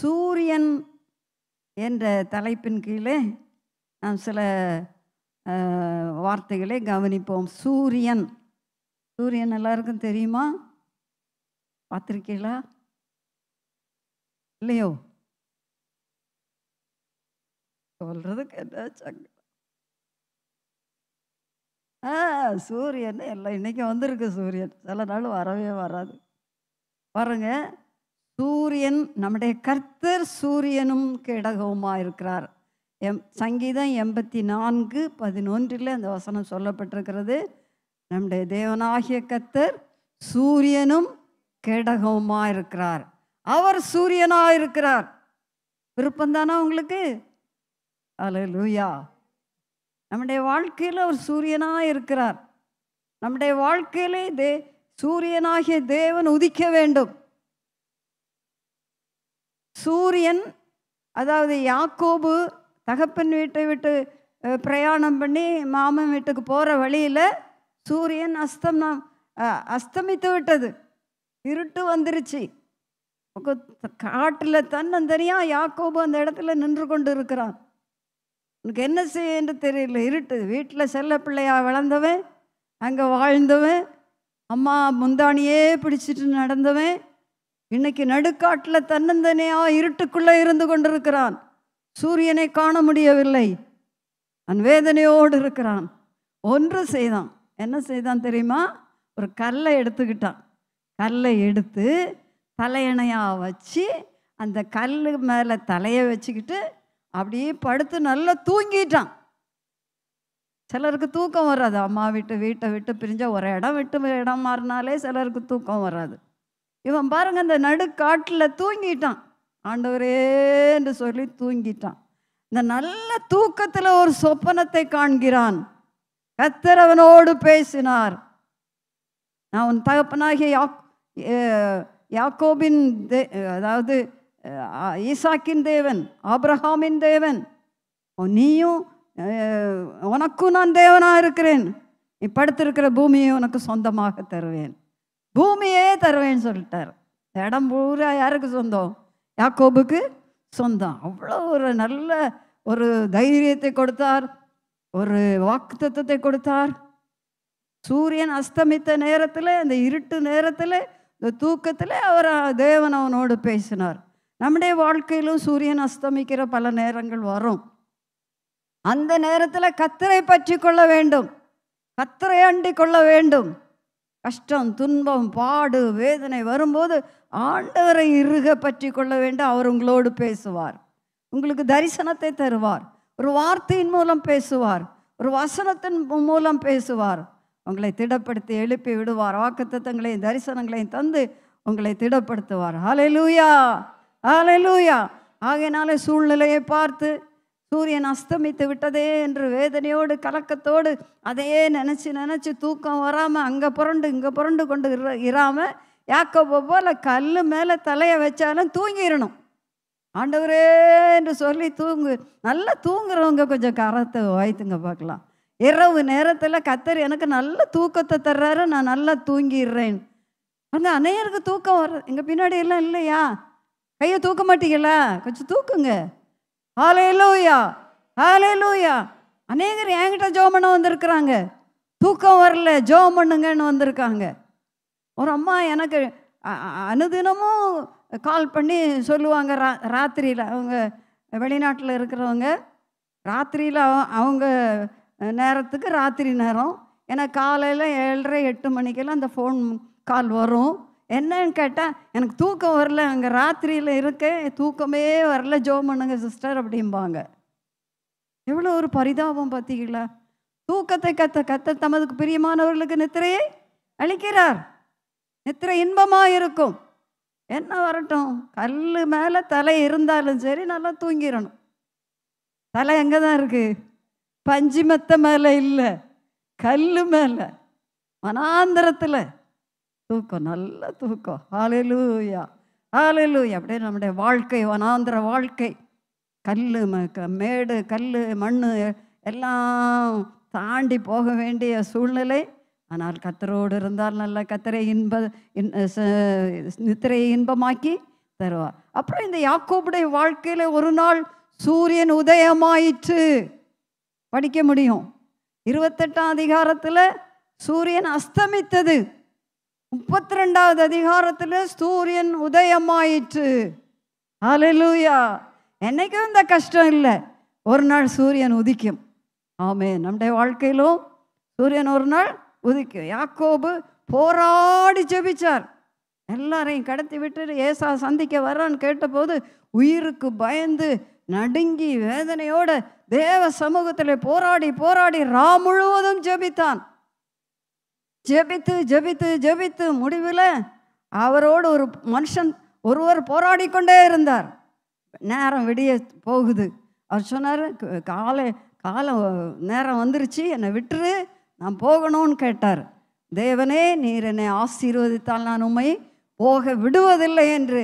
சூரியன் என்ற தலைப்பின் கீழே நாம் சில வார்த்தைகளை கவனிப்போம் சூரியன் சூரியன் எல்லாருக்கும் தெரியுமா பார்த்துருக்கீங்களா இல்லையோ சொல்றதுக்கு என்ன ஆ சூரியன் எல்லாம் இன்னைக்கு வந்திருக்கு சூரியன் சில நாள் வரவே வராது பாருங்கள் சூரியன் நம்முடைய கர்த்தர் சூரியனும் கேடகவுமாக இருக்கிறார் எம் சங்கீதம் எண்பத்தி நான்கு பதினொன்றில் அந்த வசனம் சொல்லப்பட்டிருக்கிறது நம்முடைய தேவனாகிய கர்த்தர் சூரியனும் கேடகவுமாக இருக்கிறார் அவர் சூரியனாக இருக்கிறார் விருப்பம்தானா உங்களுக்கு அலோ லூயா நம்முடைய வாழ்க்கையில் அவர் சூரியனாக இருக்கிறார் நம்முடைய வாழ்க்கையிலே தே சூரியனாகிய தேவன் உதிக்க வேண்டும் சூரியன் அதாவது யாக்கோபு தகப்பன் வீட்டை விட்டு பிரயாணம் பண்ணி மாமன் வீட்டுக்கு போகிற வழியில் சூரியன் அஸ்தம் அஸ்தமித்து விட்டது இருட்டு வந்துருச்சு காட்டில் தன்னம் தன்னந்தனியாக யாக்கோபு அந்த இடத்துல நின்று கொண்டு இருக்கிறான் உனக்கு என்ன செய்யன்னு தெரியல இருட்டு வீட்டில் செல்ல பிள்ளையாக வளர்ந்தவன் அங்கே வாழ்ந்தவன் அம்மா முந்தானியே பிடிச்சிட்டு நடந்தவன் இன்னைக்கு நடுக்காட்டில் தன்னந்தனையாக இருட்டுக்குள்ளே இருந்து கொண்டிருக்கிறான் சூரியனை காண முடியவில்லை அன் வேதனையோடு இருக்கிறான் ஒன்று செய்தான் என்ன செய்தான் தெரியுமா ஒரு கல்லை எடுத்துக்கிட்டான் கல்லை எடுத்து தலையணையாக வச்சு அந்த கல் மேலே தலையை வச்சுக்கிட்டு அப்படியே படுத்து நல்லா தூங்கிட்டான் சிலருக்கு தூக்கம் வராது அம்மா விட்டு வீட்டை விட்டு பிரிஞ்சால் ஒரு இடம் விட்டு இடம் மாறினாலே சிலருக்கு தூக்கம் வராது இவன் பாருங்க அந்த நடுக்காட்டில் தூங்கிட்டான் ஆண்டவரே என்று சொல்லி தூங்கிட்டான் இந்த நல்ல தூக்கத்தில் ஒரு சொப்பனத்தை காண்கிறான் கத்தரவனோடு பேசினார் நான் உன் தகப்பனாகிய யா யாக்கோபின் தே அதாவது ஈசாக்கின் தேவன் ஆப்ரஹாமின் தேவன் நீயும் உனக்கும் நான் தேவனாக இருக்கிறேன் நீ படுத்திருக்கிற பூமியை உனக்கு சொந்தமாக தருவேன் பூமியே தருவேன்னு சொல்லிட்டார் இடம் பூரா யாருக்கு சொந்தம் யாக்கோபுக்கு சொந்தம் அவ்வளோ ஒரு நல்ல ஒரு தைரியத்தை கொடுத்தார் ஒரு வாக்குத்தத்தை கொடுத்தார் சூரியன் அஸ்தமித்த நேரத்தில் இந்த இருட்டு நேரத்தில் இந்த தூக்கத்தில் அவர் தேவன் அவனோடு பேசினார் நம்முடைய வாழ்க்கையிலும் சூரியன் அஸ்தமிக்கிற பல நேரங்கள் வரும் அந்த நேரத்தில் கத்தரை பற்றி கொள்ள வேண்டும் கத்தரை அண்டி கொள்ள வேண்டும் கஷ்டம் துன்பம் பாடு வேதனை வரும்போது ஆண்டவரை இறுக பற்றி கொள்ள வேண்டும் அவர் உங்களோடு பேசுவார் உங்களுக்கு தரிசனத்தை தருவார் ஒரு வார்த்தையின் மூலம் பேசுவார் ஒரு வசனத்தின் மூலம் பேசுவார் உங்களை திடப்படுத்தி எழுப்பி விடுவார் வாக்குத்தத்தங்களையும் தரிசனங்களையும் தந்து உங்களை திடப்படுத்துவார் ஹலெலூயா ஹலெலூயா ஆகையினாலே சூழ்நிலையை பார்த்து சூரியன் அஸ்தமித்து விட்டதே என்று வேதனையோடு கலக்கத்தோடு அதையே நினச்சி நினச்சி தூக்கம் வராமல் அங்கே புரண்டு இங்கே புரண்டு கொண்டு இர இராமல் யாக்கோ போல் கல் மேலே தலையை வச்சாலும் தூங்கிடணும் ஆண்டவரே என்று சொல்லி தூங்கு நல்லா தூங்குறவங்க கொஞ்சம் கரத்தை வாய்த்துங்க பார்க்கலாம் இரவு நேரத்தில் கத்தர் எனக்கு நல்ல தூக்கத்தை தர்றாரு நான் நல்லா தூங்கிடுறேன் ஆனால் அநேகருக்கு தூக்கம் வர்றது எங்கள் பின்னாடி எல்லாம் இல்லையா கையை தூக்க மாட்டீங்களா கொஞ்சம் தூக்குங்க ஹாலே லூயா ஹாலே லூயா அநேகர் என்கிட்ட ஜோம் பண்ண வந்திருக்கிறாங்க தூக்கம் வரல ஜோம் பண்ணுங்கன்னு வந்திருக்காங்க ஒரு அம்மா எனக்கு அனுதினமும் கால் பண்ணி சொல்லுவாங்க ரா ராத்திரியில் அவங்க வெளிநாட்டில் இருக்கிறவங்க ராத்திரியில் அவங்க நேரத்துக்கு ராத்திரி நேரம் ஏன்னா காலையில் ஏழரை எட்டு மணிக்கெல்லாம் அந்த ஃபோன் கால் வரும் என்னன்னு கேட்டால் எனக்கு தூக்கம் வரல அங்கே ராத்திரியில் இருக்கேன் தூக்கமே வரல ஜோ பண்ணுங்க சிஸ்டர் அப்படிம்பாங்க எவ்வளோ ஒரு பரிதாபம் பார்த்தீங்களா தூக்கத்தை கத்த கத்த தமதுக்கு பிரியமானவர்களுக்கு நித்திரையை அளிக்கிறார் நித்திரை இன்பமாக இருக்கும் என்ன வரட்டும் கல் மேலே தலை இருந்தாலும் சரி நல்லா தூங்கிடணும் தலை எங்கே தான் இருக்குது பஞ்சு மேலே இல்லை கல் மேலே மனாந்திரத்தில் தூக்கம் நல்ல தூக்கம் ஆலையிலூயா ஆலையிலூயா அப்படியே நம்முடைய வாழ்க்கை வனாந்திர வாழ்க்கை கல் மேடு கல் மண் எல்லாம் தாண்டி போக வேண்டிய சூழ்நிலை ஆனால் கத்தரோடு இருந்தால் நல்ல கத்தரை இன்ப நித்திரையை இன்பமாக்கி தருவார் அப்புறம் இந்த யாக்கோபுடைய வாழ்க்கையில் ஒரு நாள் சூரியன் உதயமாயிற்று படிக்க முடியும் இருபத்தெட்டாம் அதிகாரத்தில் சூரியன் அஸ்தமித்தது முப்பத்தி ரெண்டாவது அதிகாரத்தில் சூரியன் உதயமாயிற்று அலலூயா என்னைக்கும் இந்த கஷ்டம் இல்லை ஒரு நாள் சூரியன் உதிக்கும் ஆமே நம்முடைய வாழ்க்கையிலும் சூரியன் ஒரு நாள் உதிக்கும் யாக்கோபு போராடி ஜெபிச்சார் எல்லாரையும் கடத்தி விட்டு ஏசா சந்திக்க வர்றான்னு கேட்டபோது உயிருக்கு பயந்து நடுங்கி வேதனையோட தேவ சமூகத்தில் போராடி போராடி ரா முழுவதும் ஜெபித்தான் ஜெபித்து ஜெபித்து ஜெபித்து முடிவில் அவரோடு ஒரு மனுஷன் ஒருவர் போராடி கொண்டே இருந்தார் நேரம் விடிய போகுது அவர் சொன்னார் காலை காலை நேரம் வந்துருச்சு என்னை விட்டுரு நான் போகணும்னு கேட்டார் தேவனே நீர் என்னை ஆசீர்வதித்தால் நான் உண்மை போக விடுவதில்லை என்று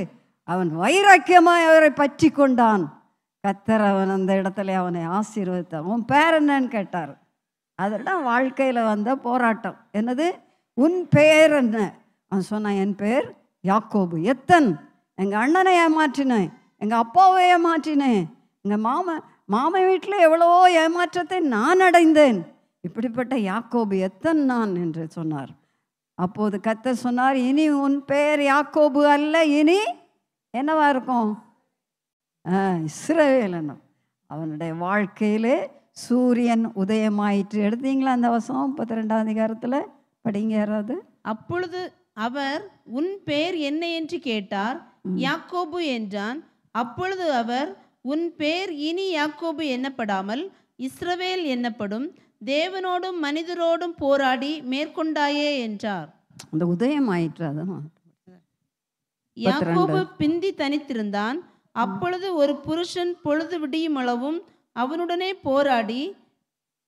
அவன் வைராக்கியமாக அவரை பற்றி கொண்டான் கத்தர் அவன் அந்த இடத்துல அவனை ஆசீர்வதித்தான் உன் பேர் என்னன்னு கேட்டார் அதெல்லாம் வாழ்க்கையில் வந்த போராட்டம் என்னது உன் பெயர் என்ன அவன் சொன்னான் என் பெயர் யாக்கோபு எத்தன் எங்கள் அண்ணனை ஏமாற்றினேன் எங்கள் அப்பாவை ஏமாற்றினேன் எங்கள் மாமன் மாமன் வீட்டில் எவ்வளவோ ஏமாற்றத்தை நான் அடைந்தேன் இப்படிப்பட்ட யாக்கோபு எத்தன் நான் என்று சொன்னார் அப்போது கத்த சொன்னார் இனி உன் பெயர் யாக்கோபு அல்ல இனி என்னவா இருக்கும் இஸ்ரவேலனும் அவனுடைய வாழ்க்கையிலே சூரியன் உதயமாயிற்று எடுத்தீங்களா அந்த வசம் முப்பத்தி ரெண்டாம் அதிகாரத்தில் படிங்க யாராவது அப்பொழுது அவர் உன் பேர் என்ன என்று கேட்டார் யாக்கோபு என்றான் அப்பொழுது அவர் உன் பேர் இனி யாக்கோபு என்னப்படாமல் இஸ்ரவேல் என்னப்படும் தேவனோடும் மனிதரோடும் போராடி மேற்கொண்டாயே என்றார் அந்த உதயம் ஆயிற்று யாக்கோபு பிந்தி தனித்திருந்தான் அப்பொழுது ஒரு புருஷன் பொழுது விடியும் அளவும் அவனுடனே போராடி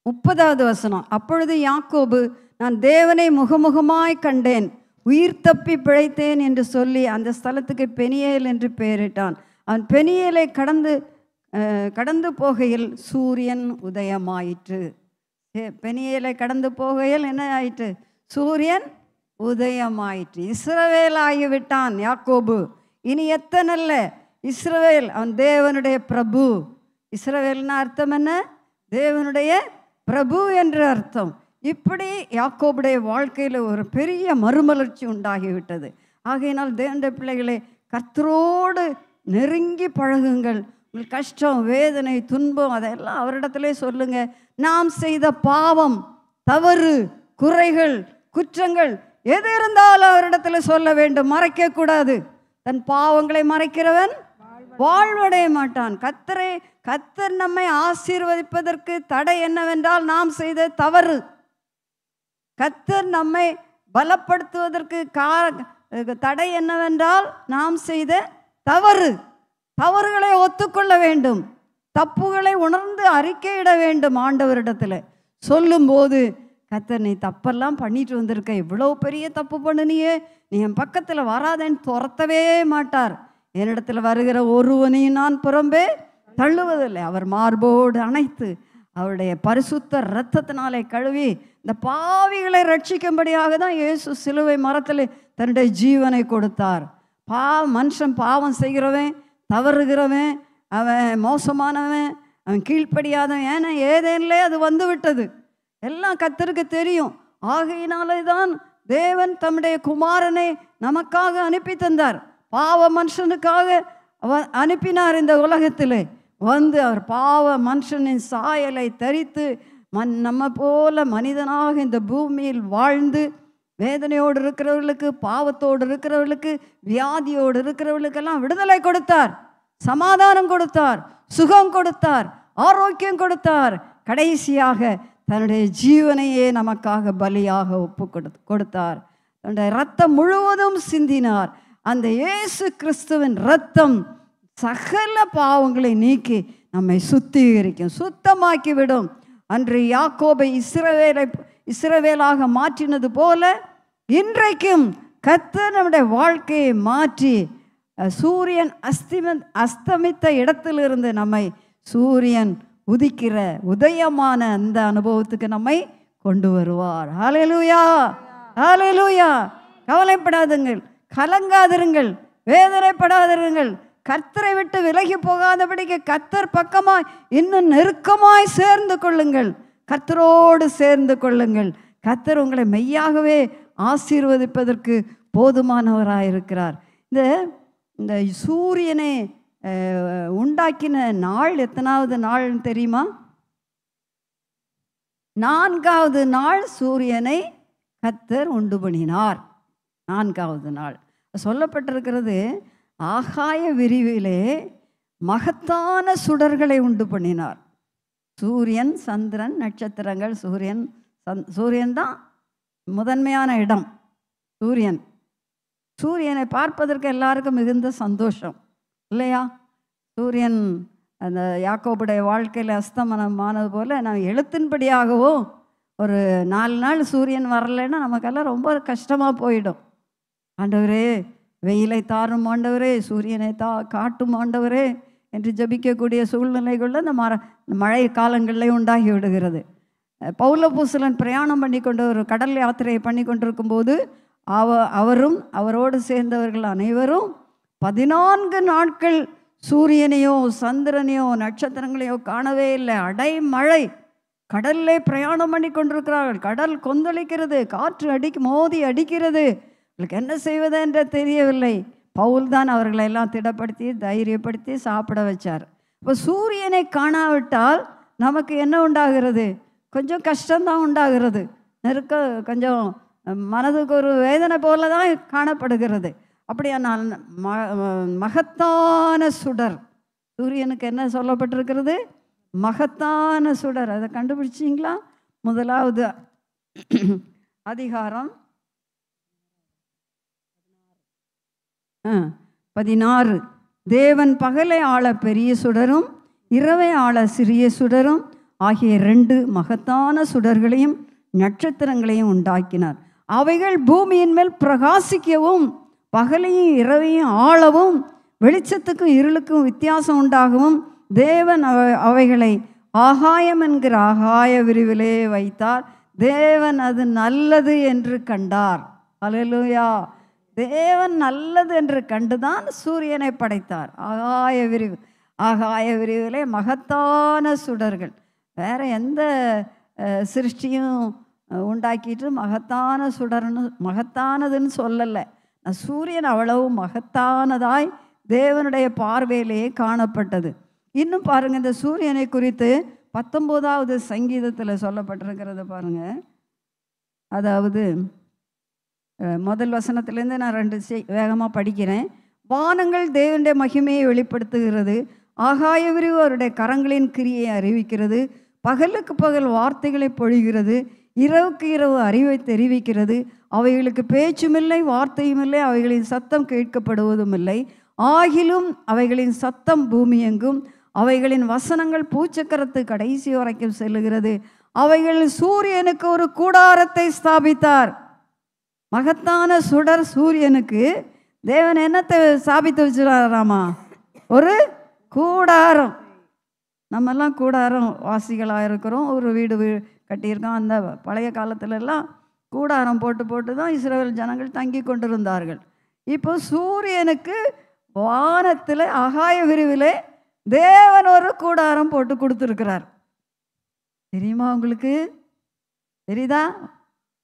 முப்பதாவது வசனம் அப்பொழுது யாக்கோபு நான் தேவனை முகமுகமாய் கண்டேன் உயிர் தப்பி பிழைத்தேன் என்று சொல்லி அந்த ஸ்தலத்துக்கு பெனியேல் என்று பெயரிட்டான் அவன் பெனியேலை கடந்து கடந்து போகையில் சூரியன் உதயமாயிற்று பெனியேலை கடந்து போகையில் என்ன ஆயிற்று சூரியன் உதயமாயிற்று இஸ்ரவேல் ஆகிவிட்டான் யாக்கோபு இனி எத்தனல்ல இஸ்ரவேல் அவன் தேவனுடைய பிரபு இஸ்ரவேல்னா அர்த்தம் என்ன தேவனுடைய பிரபு என்ற அர்த்தம் இப்படி யாக்கோபுடைய வாழ்க்கையில் ஒரு பெரிய மறுமலர்ச்சி உண்டாகிவிட்டது ஆகையினால் தேவண்ட பிள்ளைகளே கத்தரோடு நெருங்கி பழகுங்கள் உங்கள் கஷ்டம் வேதனை துன்பம் அதையெல்லாம் அவரிடத்துலேயே சொல்லுங்க நாம் செய்த பாவம் தவறு குறைகள் குற்றங்கள் எது இருந்தாலும் அவரிடத்துல சொல்ல வேண்டும் மறைக்கக்கூடாது தன் பாவங்களை மறைக்கிறவன் வாழ்வடைய மாட்டான் கத்தரை கத்தர் நம்மை ஆசீர்வதிப்பதற்கு தடை என்னவென்றால் நாம் செய்த தவறு கத்தர் நம்மை பலப்படுத்துவதற்கு கா தடை என்னவென்றால் நாம் செய்த தவறு தவறுகளை ஒத்துக்கொள்ள வேண்டும் தப்புகளை உணர்ந்து அறிக்கையிட வேண்டும் ஆண்டவரிடத்தில் சொல்லும்போது கத்தர் நீ தப்பெல்லாம் பண்ணிட்டு வந்திருக்க இவ்வளோ பெரிய தப்பு பண்ணினியே நீ என் பக்கத்தில் வராதேன்னு துரத்தவே மாட்டார் என்னிடத்தில் வருகிற ஒருவனையும் நான் புறம்பே தள்ளுவதில்லை அவர் மார்போடு அணைத்து அவருடைய பரிசுத்த இரத்தத்தினாலே கழுவி இந்த பாவிகளை ரட்சிக்கும்படியாக தான் இயேசு சிலுவை மரத்தில் தன்னுடைய ஜீவனை கொடுத்தார் பா மனுஷன் பாவம் செய்கிறவன் தவறுகிறவன் அவன் மோசமானவன் அவன் கீழ்ப்படியாதவன் ஏன்னா ஏதேனிலே அது வந்து விட்டது எல்லாம் கத்தருக்கு தெரியும் ஆகையினாலே தான் தேவன் தம்முடைய குமாரனை நமக்காக அனுப்பி தந்தார் பாவ மனுஷனுக்காக அவ அனுப்பினார் இந்த உலகத்திலே வந்து அவர் பாவ மனுஷனின் சாயலை தரித்து மண் நம்ம போல மனிதனாக இந்த பூமியில் வாழ்ந்து வேதனையோடு இருக்கிறவர்களுக்கு பாவத்தோடு இருக்கிறவர்களுக்கு வியாதியோடு இருக்கிறவர்களுக்கெல்லாம் விடுதலை கொடுத்தார் சமாதானம் கொடுத்தார் சுகம் கொடுத்தார் ஆரோக்கியம் கொடுத்தார் கடைசியாக தன்னுடைய ஜீவனையே நமக்காக பலியாக ஒப்பு கொடு கொடுத்தார் தன்னுடைய ரத்தம் முழுவதும் சிந்தினார் அந்த இயேசு கிறிஸ்துவின் ரத்தம் சகல பாவங்களை நீக்கி நம்மை சுத்திகரிக்கும் சுத்தமாக்கி விடும் அன்று யாக்கோபை இஸ்ரவேலை இஸ்ரவேலாக மாற்றினது போல இன்றைக்கும் கத்த நம்முடைய வாழ்க்கையை மாற்றி சூரியன் அஸ்திம அஸ்தமித்த இடத்திலிருந்து நம்மை சூரியன் உதிக்கிற உதயமான அந்த அனுபவத்துக்கு நம்மை கொண்டு வருவார் ஹாலேலூயா ஹாலேலூயா கவலைப்படாதுங்கள் கலங்காதிருங்கள் வேதனைப்படாதிருங்கள் கர்த்தரை விட்டு விலகி போகாதபடிக்கு கர்த்தர் பக்கமாய் இன்னும் நெருக்கமாய் சேர்ந்து கொள்ளுங்கள் கர்த்தரோடு சேர்ந்து கொள்ளுங்கள் கர்த்தர் உங்களை மெய்யாகவே ஆசீர்வதிப்பதற்கு போதுமானவராயிருக்கிறார் இந்த இந்த சூரியனை உண்டாக்கின நாள் எத்தனாவது நாள்னு தெரியுமா நான்காவது நாள் சூரியனை கத்தர் உண்டு பண்ணினார் நான்காவது நாள் சொல்லப்பட்டிருக்கிறது ஆகாய விரிவிலே மகத்தான சுடர்களை உண்டு பண்ணினார் சூரியன் சந்திரன் நட்சத்திரங்கள் சூரியன் சந் சூரியன் தான் முதன்மையான இடம் சூரியன் சூரியனை பார்ப்பதற்கு எல்லாருக்கும் மிகுந்த சந்தோஷம் இல்லையா சூரியன் அந்த யாக்கோபுடைய வாழ்க்கையில் அஸ்தமனம் ஆனது போல் நான் எழுத்தின்படியாகவும் ஒரு நாலு நாள் சூரியன் வரலைன்னா நமக்கெல்லாம் ரொம்ப கஷ்டமாக போயிடும் ஆண்டவரே வெயிலை தாரும் ஆண்டவரே சூரியனை தா காட்டும் ஆண்டவரே என்று ஜபிக்கக்கூடிய சூழ்நிலைகளில் இந்த மர மழை காலங்களிலே உண்டாகி விடுகிறது பௌலபூசலன் பிரயாணம் பண்ணி கொண்டு ஒரு கடல் யாத்திரையை பண்ணி கொண்டிருக்கும் போது அவ அவரும் அவரோடு சேர்ந்தவர்கள் அனைவரும் பதினான்கு நாட்கள் சூரியனையோ சந்திரனையோ நட்சத்திரங்களையோ காணவே இல்லை அடை மழை கடல்லே பிரயாணம் பண்ணி கொண்டிருக்கிறார்கள் கடல் கொந்தளிக்கிறது காற்று அடி மோதி அடிக்கிறது இவளுக்கு என்ன செய்வது என்று தெரியவில்லை பவுல் தான் அவர்களை எல்லாம் திடப்படுத்தி தைரியப்படுத்தி சாப்பிட வச்சார் இப்போ சூரியனை காணாவிட்டால் நமக்கு என்ன உண்டாகிறது கொஞ்சம் கஷ்டம்தான் உண்டாகிறது நெருக்க கொஞ்சம் மனதுக்கு ஒரு வேதனை போல தான் காணப்படுகிறது அப்படியானால் ம மகத்தான சுடர் சூரியனுக்கு என்ன சொல்லப்பட்டிருக்கிறது மகத்தான சுடர் அதை கண்டுபிடிச்சிங்களா முதலாவது அதிகாரம் பதினாறு தேவன் பகலை ஆள பெரிய சுடரும் இரவை ஆள சிறிய சுடரும் ஆகிய ரெண்டு மகத்தான சுடர்களையும் நட்சத்திரங்களையும் உண்டாக்கினார் அவைகள் பூமியின் மேல் பிரகாசிக்கவும் பகலையும் இரவையும் ஆளவும் வெளிச்சத்துக்கும் இருளுக்கும் வித்தியாசம் உண்டாகவும் தேவன் அவைகளை ஆகாயம் என்கிற ஆகாய விரிவிலே வைத்தார் தேவன் அது நல்லது என்று கண்டார் அலலுயா தேவன் நல்லது என்று கண்டுதான் சூரியனை படைத்தார் ஆகாய விரிவு ஆகாய விரிவிலே மகத்தான சுடர்கள் வேறு எந்த சிருஷ்டியும் உண்டாக்கிட்டு மகத்தான சுடர்னு மகத்தானதுன்னு சொல்லலை சூரியன் அவ்வளவு மகத்தானதாய் தேவனுடைய பார்வையிலேயே காணப்பட்டது இன்னும் பாருங்கள் இந்த சூரியனை குறித்து பத்தொம்போதாவது சங்கீதத்தில் சொல்லப்பட்டிருக்கிறத பாருங்கள் அதாவது முதல் வசனத்துலேருந்து நான் ரெண்டு வேகமாக படிக்கிறேன் வானங்கள் தேவனுடைய மகிமையை வெளிப்படுத்துகிறது ஆகாய விரிவு அவருடைய கரங்களின் கிரியை அறிவிக்கிறது பகலுக்கு பகல் வார்த்தைகளை பொழிகிறது இரவுக்கு இரவு அறிவை தெரிவிக்கிறது அவைகளுக்கு பேச்சுமில்லை வார்த்தையுமில்லை அவைகளின் சத்தம் கேட்கப்படுவதும் இல்லை ஆகிலும் அவைகளின் சத்தம் பூமியெங்கும் அவைகளின் வசனங்கள் பூச்சக்கரத்து கடைசி வரைக்கும் செல்லுகிறது அவைகளில் சூரியனுக்கு ஒரு கூடாரத்தை ஸ்தாபித்தார் மகத்தான சுடர் சூரியனுக்கு தேவன் என்னத்தை சாபித்து வச்சுறாராமா ஒரு கூடாரம் நம்மெல்லாம் கூடாரம் வாசிகளாக இருக்கிறோம் ஒரு வீடு வீ கட்டியிருக்கோம் அந்த பழைய காலத்துலலாம் கூடாரம் போட்டு போட்டு தான் இஸ்ரேல் ஜனங்கள் தங்கி கொண்டிருந்தார்கள் இப்போ சூரியனுக்கு வானத்தில் அகாய விரிவிலே தேவன் ஒரு கூடாரம் போட்டு கொடுத்துருக்கிறார் தெரியுமா உங்களுக்கு தெரியுதா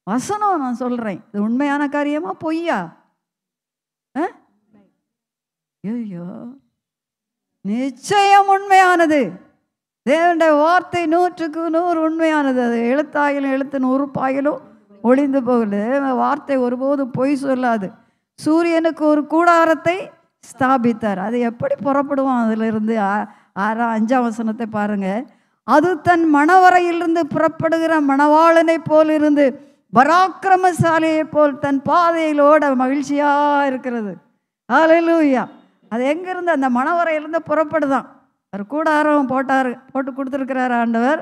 வசனம் நான் சொல்கிறேன் இது உண்மையான காரியமா பொய்யா ஐயோ நிச்சயம் உண்மையானது தேவனுடைய வார்த்தை நூற்றுக்கு நூறு உண்மையானது அது எழுத்தாயிலும் நூறு பாயிலும் ஒளிந்து போகல வார்த்தை ஒருபோதும் பொய் சொல்லாது சூரியனுக்கு ஒரு கூடாரத்தை ஸ்தாபித்தார் அது எப்படி புறப்படுவோம் அதிலிருந்து ஆறாம் அஞ்சாம் வசனத்தை பாருங்கள் அது தன் மணவரையிலிருந்து புறப்படுகிற மணவாளனை போல் இருந்து பராக்கிரமசாலையை போல் தன் பாதையில் ஓட மகிழ்ச்சியாக இருக்கிறது ஆலையிலூயா அது எங்கேருந்து அந்த மணவரையிலேருந்து புறப்படுதான் அவர் கூடாரம் போட்டார் போட்டு கொடுத்துருக்கிறார் ஆண்டவர்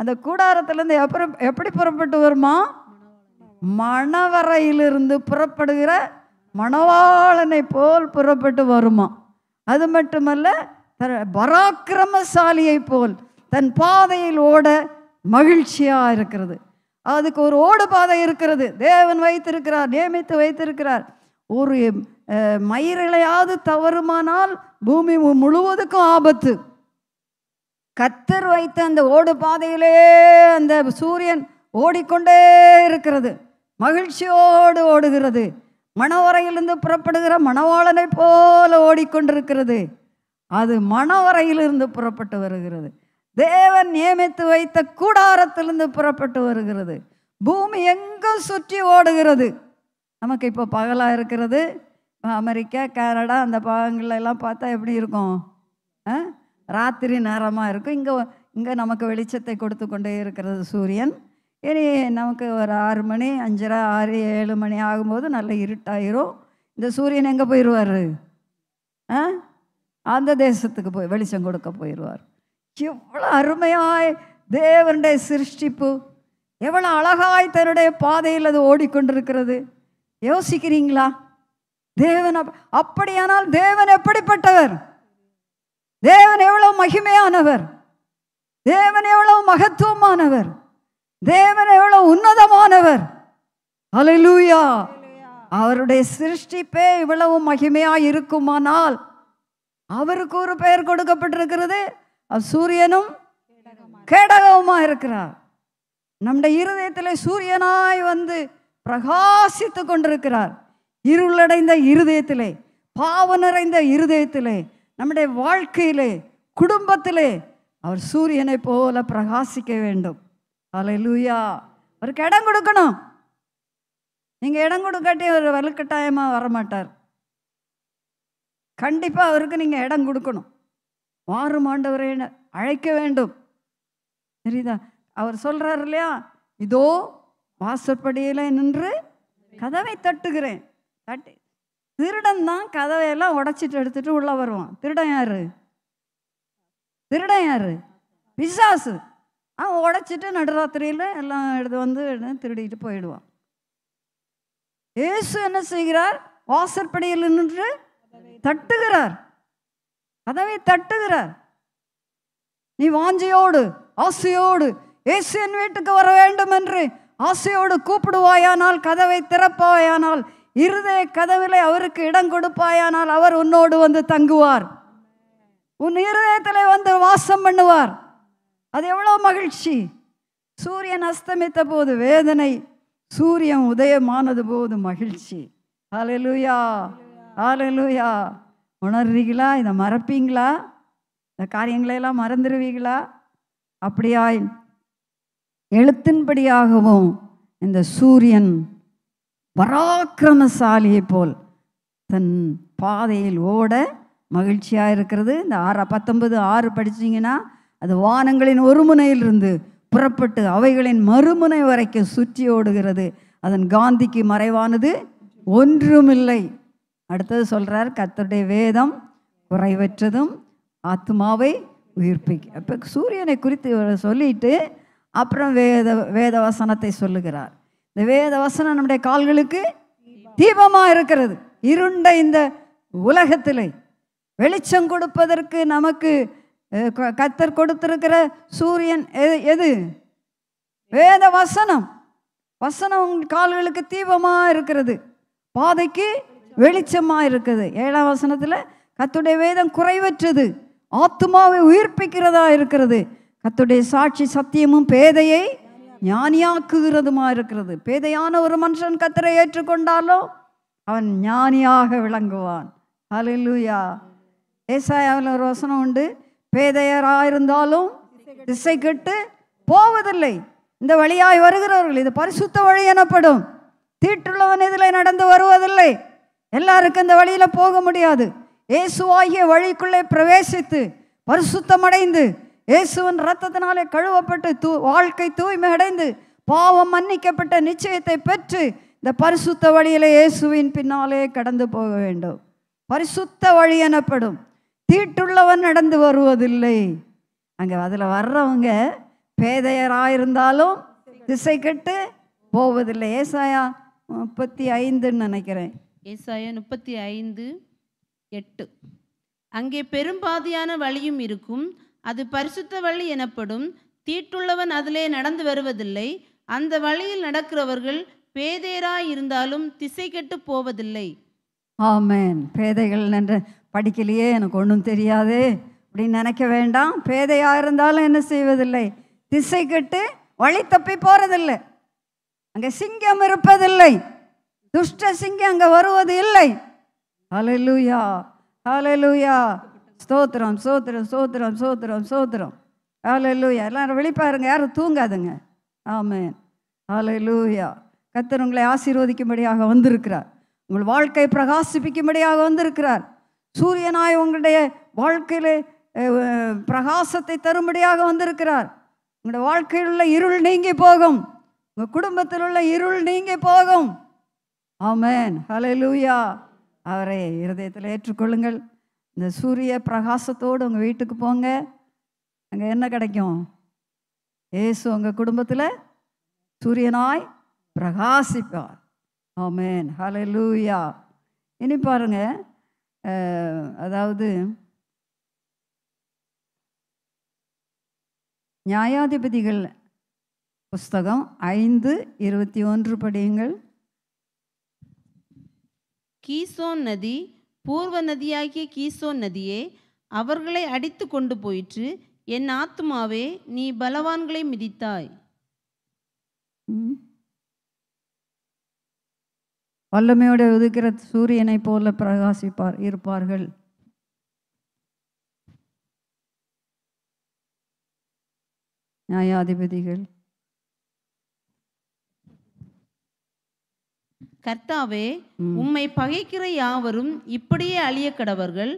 அந்த கூடாரத்துலேருந்து எப்படி எப்படி புறப்பட்டு வருமா மணவரையிலிருந்து புறப்படுகிற மணவாளனை போல் புறப்பட்டு வருமா அது மட்டுமல்ல பராக்கிரமசாலியை போல் தன் பாதையில் ஓட மகிழ்ச்சியாக இருக்கிறது அதுக்கு ஒரு ஓடுபாதை இருக்கிறது தேவன் வைத்திருக்கிறார் நியமித்து வைத்திருக்கிறார் ஒரு மயிரிழையாவது தவறுமானால் பூமி முழுவதுக்கும் ஆபத்து கத்தர் வைத்த அந்த ஓடு பாதையிலே அந்த சூரியன் ஓடிக்கொண்டே இருக்கிறது மகிழ்ச்சியோடு ஓடுகிறது மணவரையிலிருந்து புறப்படுகிற மணவாளனை போல ஓடிக்கொண்டிருக்கிறது அது மணவரையிலிருந்து புறப்பட்டு வருகிறது தேவன் நியமித்து வைத்த கூடாரத்திலிருந்து புறப்பட்டு வருகிறது பூமி எங்கும் சுற்றி ஓடுகிறது நமக்கு இப்போ பகலாக இருக்கிறது அமெரிக்கா கனடா அந்த பாகங்கள்லாம் பார்த்தா எப்படி இருக்கும் ராத்திரி நேரமாக இருக்கும் இங்கே இங்கே நமக்கு வெளிச்சத்தை கொடுத்து கொண்டே இருக்கிறது சூரியன் இனி நமக்கு ஒரு ஆறு மணி அஞ்சரை ஆறு ஏழு மணி ஆகும்போது நல்ல இருட்டாயிரும் இந்த சூரியன் எங்கே போயிடுவார் அந்த தேசத்துக்கு போய் வெளிச்சம் கொடுக்க போயிடுவார் எவ்வளோ அருமையாய் தேவனுடைய சிருஷ்டிப்பு எவ்வளோ அழகாய் தன்னுடைய பாதையில் அது ஓடிக்கொண்டிருக்கிறது யோசிக்கிறீங்களா தேவன் அப்படியானால் தேவன் எப்படிப்பட்டவர் தேவன் எவ்வளோ மகிமையானவர் தேவன் எவ்வளோ மகத்துவமானவர் தேவன் எவ்வளோ உன்னதமானவர் அலலூயா அவருடைய சிருஷ்டிப்பே இவ்வளவு மகிமையாக இருக்குமானால் அவருக்கு ஒரு பெயர் கொடுக்கப்பட்டிருக்கிறது சூரியனும் கேடகவுமா இருக்கிறார் நம்முடைய இருதயத்தில் சூரியனாய் வந்து பிரகாசித்து கொண்டிருக்கிறார் இருளடைந்த இருதயத்திலே பாவ நிறைந்த இருதயத்திலே நம்முடைய வாழ்க்கையிலே குடும்பத்திலே அவர் சூரியனை போல பிரகாசிக்க வேண்டும் அலை லூயா அவருக்கு இடம் கொடுக்கணும் நீங்கள் இடம் கொடுக்காட்டி அவர் வலுக்கட்டாயமாக வரமாட்டார் கண்டிப்பாக அவருக்கு நீங்கள் இடம் கொடுக்கணும் மாறும் ஆண்டவரை அழைக்க வேண்டும் சரிதா அவர் சொல்கிறார் இல்லையா இதோ வாசற்படியில் நின்று கதவை தட்டுகிறேன் தட்டி திருடன் தான் கதவையெல்லாம் உடச்சிட்டு எடுத்துட்டு உள்ளே வருவான் திருடன் யார் திருடன் யார் பிசாசு அவன் உடச்சிட்டு நடுராத்திரியில் எல்லாம் எடுத்து வந்து திருடிட்டு போயிடுவான் ஏசு என்ன செய்கிறார் வாசற்படியில் நின்று தட்டுகிறார் கதவை தட்டுகிறார் நீ வாஞ்சியோடு ஆசையோடு ஏசியன் என் வீட்டுக்கு வர வேண்டும் என்று ஆசையோடு கூப்பிடுவாயானால் கதவை திறப்பாயானால் இருதய கதவிலே அவருக்கு இடம் கொடுப்பாயானால் அவர் உன்னோடு வந்து தங்குவார் உன் இருதயத்தில் வந்து வாசம் பண்ணுவார் அது எவ்வளோ மகிழ்ச்சி சூரியன் அஸ்தமித்த போது வேதனை சூரியன் உதயமானது போது மகிழ்ச்சி அலலுயா அலலுயா உணர்றீங்களா இதை மறப்பீங்களா இந்த காரியங்களையெல்லாம் மறந்துடுவீங்களா அப்படியாய் எழுத்தின்படியாகவும் இந்த சூரியன் பராக்கிரமசாலியை போல் தன் பாதையில் ஓட மகிழ்ச்சியாக இருக்கிறது இந்த ஆறு பத்தொன்பது ஆறு படிச்சிங்கன்னா அது வானங்களின் ஒரு முனையிலிருந்து புறப்பட்டு அவைகளின் மறுமுனை வரைக்கும் சுற்றி ஓடுகிறது அதன் காந்திக்கு மறைவானது ஒன்றுமில்லை அடுத்தது சொல்கிறார் கத்தருடைய வேதம் குறைவற்றதும் ஆத்மாவை உயிர்ப்பிக்க இப்போ சூரியனை குறித்து சொல்லிட்டு அப்புறம் வேத வேத வசனத்தை சொல்லுகிறார் இந்த வேத வசனம் நம்முடைய கால்களுக்கு தீபமாக இருக்கிறது இருண்ட இந்த உலகத்தில் வெளிச்சம் கொடுப்பதற்கு நமக்கு கத்தர் கொடுத்துருக்கிற சூரியன் எது எது வேத வசனம் வசனம் கால்களுக்கு தீபமாக இருக்கிறது பாதைக்கு வெளிச்சமாக இருக்குது ஏழாம் வசனத்தில் கத்துடைய வேதம் குறைவற்றது ஆத்மாவை உயிர்ப்பிக்கிறதா இருக்கிறது கத்துடைய சாட்சி சத்தியமும் பேதையை ஞானியாக்குகிறதுமா இருக்கிறது பேதையான ஒரு மனுஷன் கத்தரை ஏற்றுக்கொண்டாலோ அவன் ஞானியாக விளங்குவான் அலிலுயா ஏசாயாவில் ஒரு வசனம் உண்டு பேதையராயிருந்தாலும் திசை கெட்டு போவதில்லை இந்த வழியாய் வருகிறவர்கள் இது பரிசுத்த வழி எனப்படும் தீட்டுள்ளவன் இதில் நடந்து வருவதில்லை எல்லாருக்கும் இந்த வழியில் போக முடியாது இயேசுவாகிய வழிக்குள்ளே பிரவேசித்து பரிசுத்தமடைந்து இயேசுவின் ரத்தத்தினாலே கழுவப்பட்டு தூ வாழ்க்கை தூய்மை அடைந்து பாவம் மன்னிக்கப்பட்ட நிச்சயத்தை பெற்று இந்த பரிசுத்த வழியில் இயேசுவின் பின்னாலே கடந்து போக வேண்டும் பரிசுத்த வழி எனப்படும் தீட்டுள்ளவன் நடந்து வருவதில்லை அங்கே அதில் வர்றவங்க பேதையராயிருந்தாலும் திசை கெட்டு போவதில்லை ஏசாயா முப்பத்தி ஐந்துன்னு நினைக்கிறேன் ஏசாயா முப்பத்தி ஐந்து எட்டு அங்கே பெரும்பாதியான வழியும் இருக்கும் அது பரிசுத்த வழி எனப்படும் தீட்டுள்ளவன் அதிலே நடந்து வருவதில்லை அந்த வழியில் நடக்கிறவர்கள் பேதேராயிருந்தாலும் இருந்தாலும் திசை கெட்டு போவதில்லை ஆமேன் பேதைகள் என்ற படிக்கலையே எனக்கு ஒன்றும் தெரியாதே அப்படின்னு நினைக்க வேண்டாம் பேதையாக இருந்தாலும் என்ன செய்வதில்லை திசை கெட்டு வழி தப்பி போகிறதில்லை அங்கே சிங்கம் இருப்பதில்லை துஷ்ட சிங்கம் அங்கே வருவது இல்லை அலலுயா அலலுயா ஸ்தோத்திரம் சோத்திரம் சோத்திரம் சோத்திரம் சோத்திரம் அலலுயா எல்லாரும் வெளிப்பாருங்க யாரும் தூங்காதுங்க ஆமேன் அலலுயா கத்தர் உங்களை ஆசீர்வதிக்கும்படியாக வந்திருக்கிறார் உங்கள் வாழ்க்கை பிரகாசிப்பிக்கும்படியாக வந்திருக்கிறார் சூரியனாய் உங்களுடைய வாழ்க்கையில் பிரகாசத்தை தரும்படியாக வந்திருக்கிறார் உங்களுடைய வாழ்க்கையில் உள்ள இருள் நீங்கி போகும் உங்கள் குடும்பத்தில் உள்ள இருள் நீங்கி போகும் ஆமேன் ஹலே லூயா அவரை இருதயத்தில் ஏற்றுக்கொள்ளுங்கள் இந்த சூரிய பிரகாசத்தோடு உங்கள் வீட்டுக்கு போங்க அங்கே என்ன கிடைக்கும் ஏசு உங்கள் குடும்பத்தில் சூரியனாய் பிரகாசிப்பார் ஆமேன் ஹலே லூயா இனி பாருங்க அதாவது நியாயாதிபதிகள் புஸ்தகம் ஐந்து இருபத்தி ஒன்று படியுங்கள் கீசோன் நதி பூர்வ நதியாகிய கீசோன் நதியே அவர்களை அடித்து கொண்டு போயிற்று என் ஆத்மாவே நீ பலவான்களை மிதித்தாய் வல்லமையோட உதிக்கிற சூரியனை போல பிரகாசிப்பார் இருப்பார்கள் நியாயாதிபதிகள் கர்த்தாவே உம்மை பகைக்கிற யாவரும் இப்படியே அழிய கடவர்கள்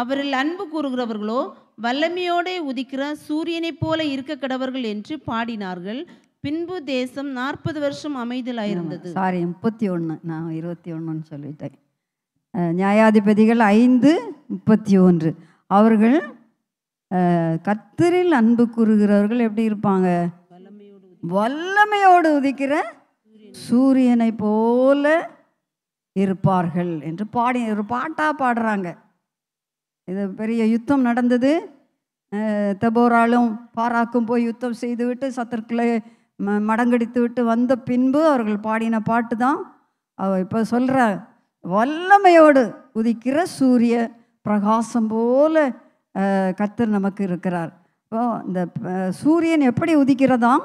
அவரில் அன்பு கூறுகிறவர்களோ வல்லமையோடே உதிக்கிற சூரியனைப் போல இருக்க கடவர்கள் என்று பாடினார்கள் பின்பு தேசம் நாற்பது வருஷம் அமைதலாயிருந்தது சாரி முப்பத்தி ஒன்று நான் இருபத்தி ஒன்றுன்னு சொல்லிட்டேன் நியாயாதிபதிகள் ஐந்து முப்பத்தி ஒன்று அவர்கள் கத்தரில் அன்பு கூறுகிறவர்கள் எப்படி இருப்பாங்க வல்லமையோடு உதிக்கிற சூரியனை போல இருப்பார்கள் என்று பாடி ஒரு பாட்டாக பாடுறாங்க இது பெரிய யுத்தம் நடந்தது தபோராலும் பாராக்கும் போய் யுத்தம் செய்துவிட்டு சத்தர்களை ம மடங்கடித்து விட்டு வந்த பின்பு அவர்கள் பாடின பாட்டு தான் அவ இப்போ சொல்கிற வல்லமையோடு உதிக்கிற சூரிய பிரகாசம் போல கத்தர் நமக்கு இருக்கிறார் இப்போ இந்த சூரியன் எப்படி உதிக்கிறதாம்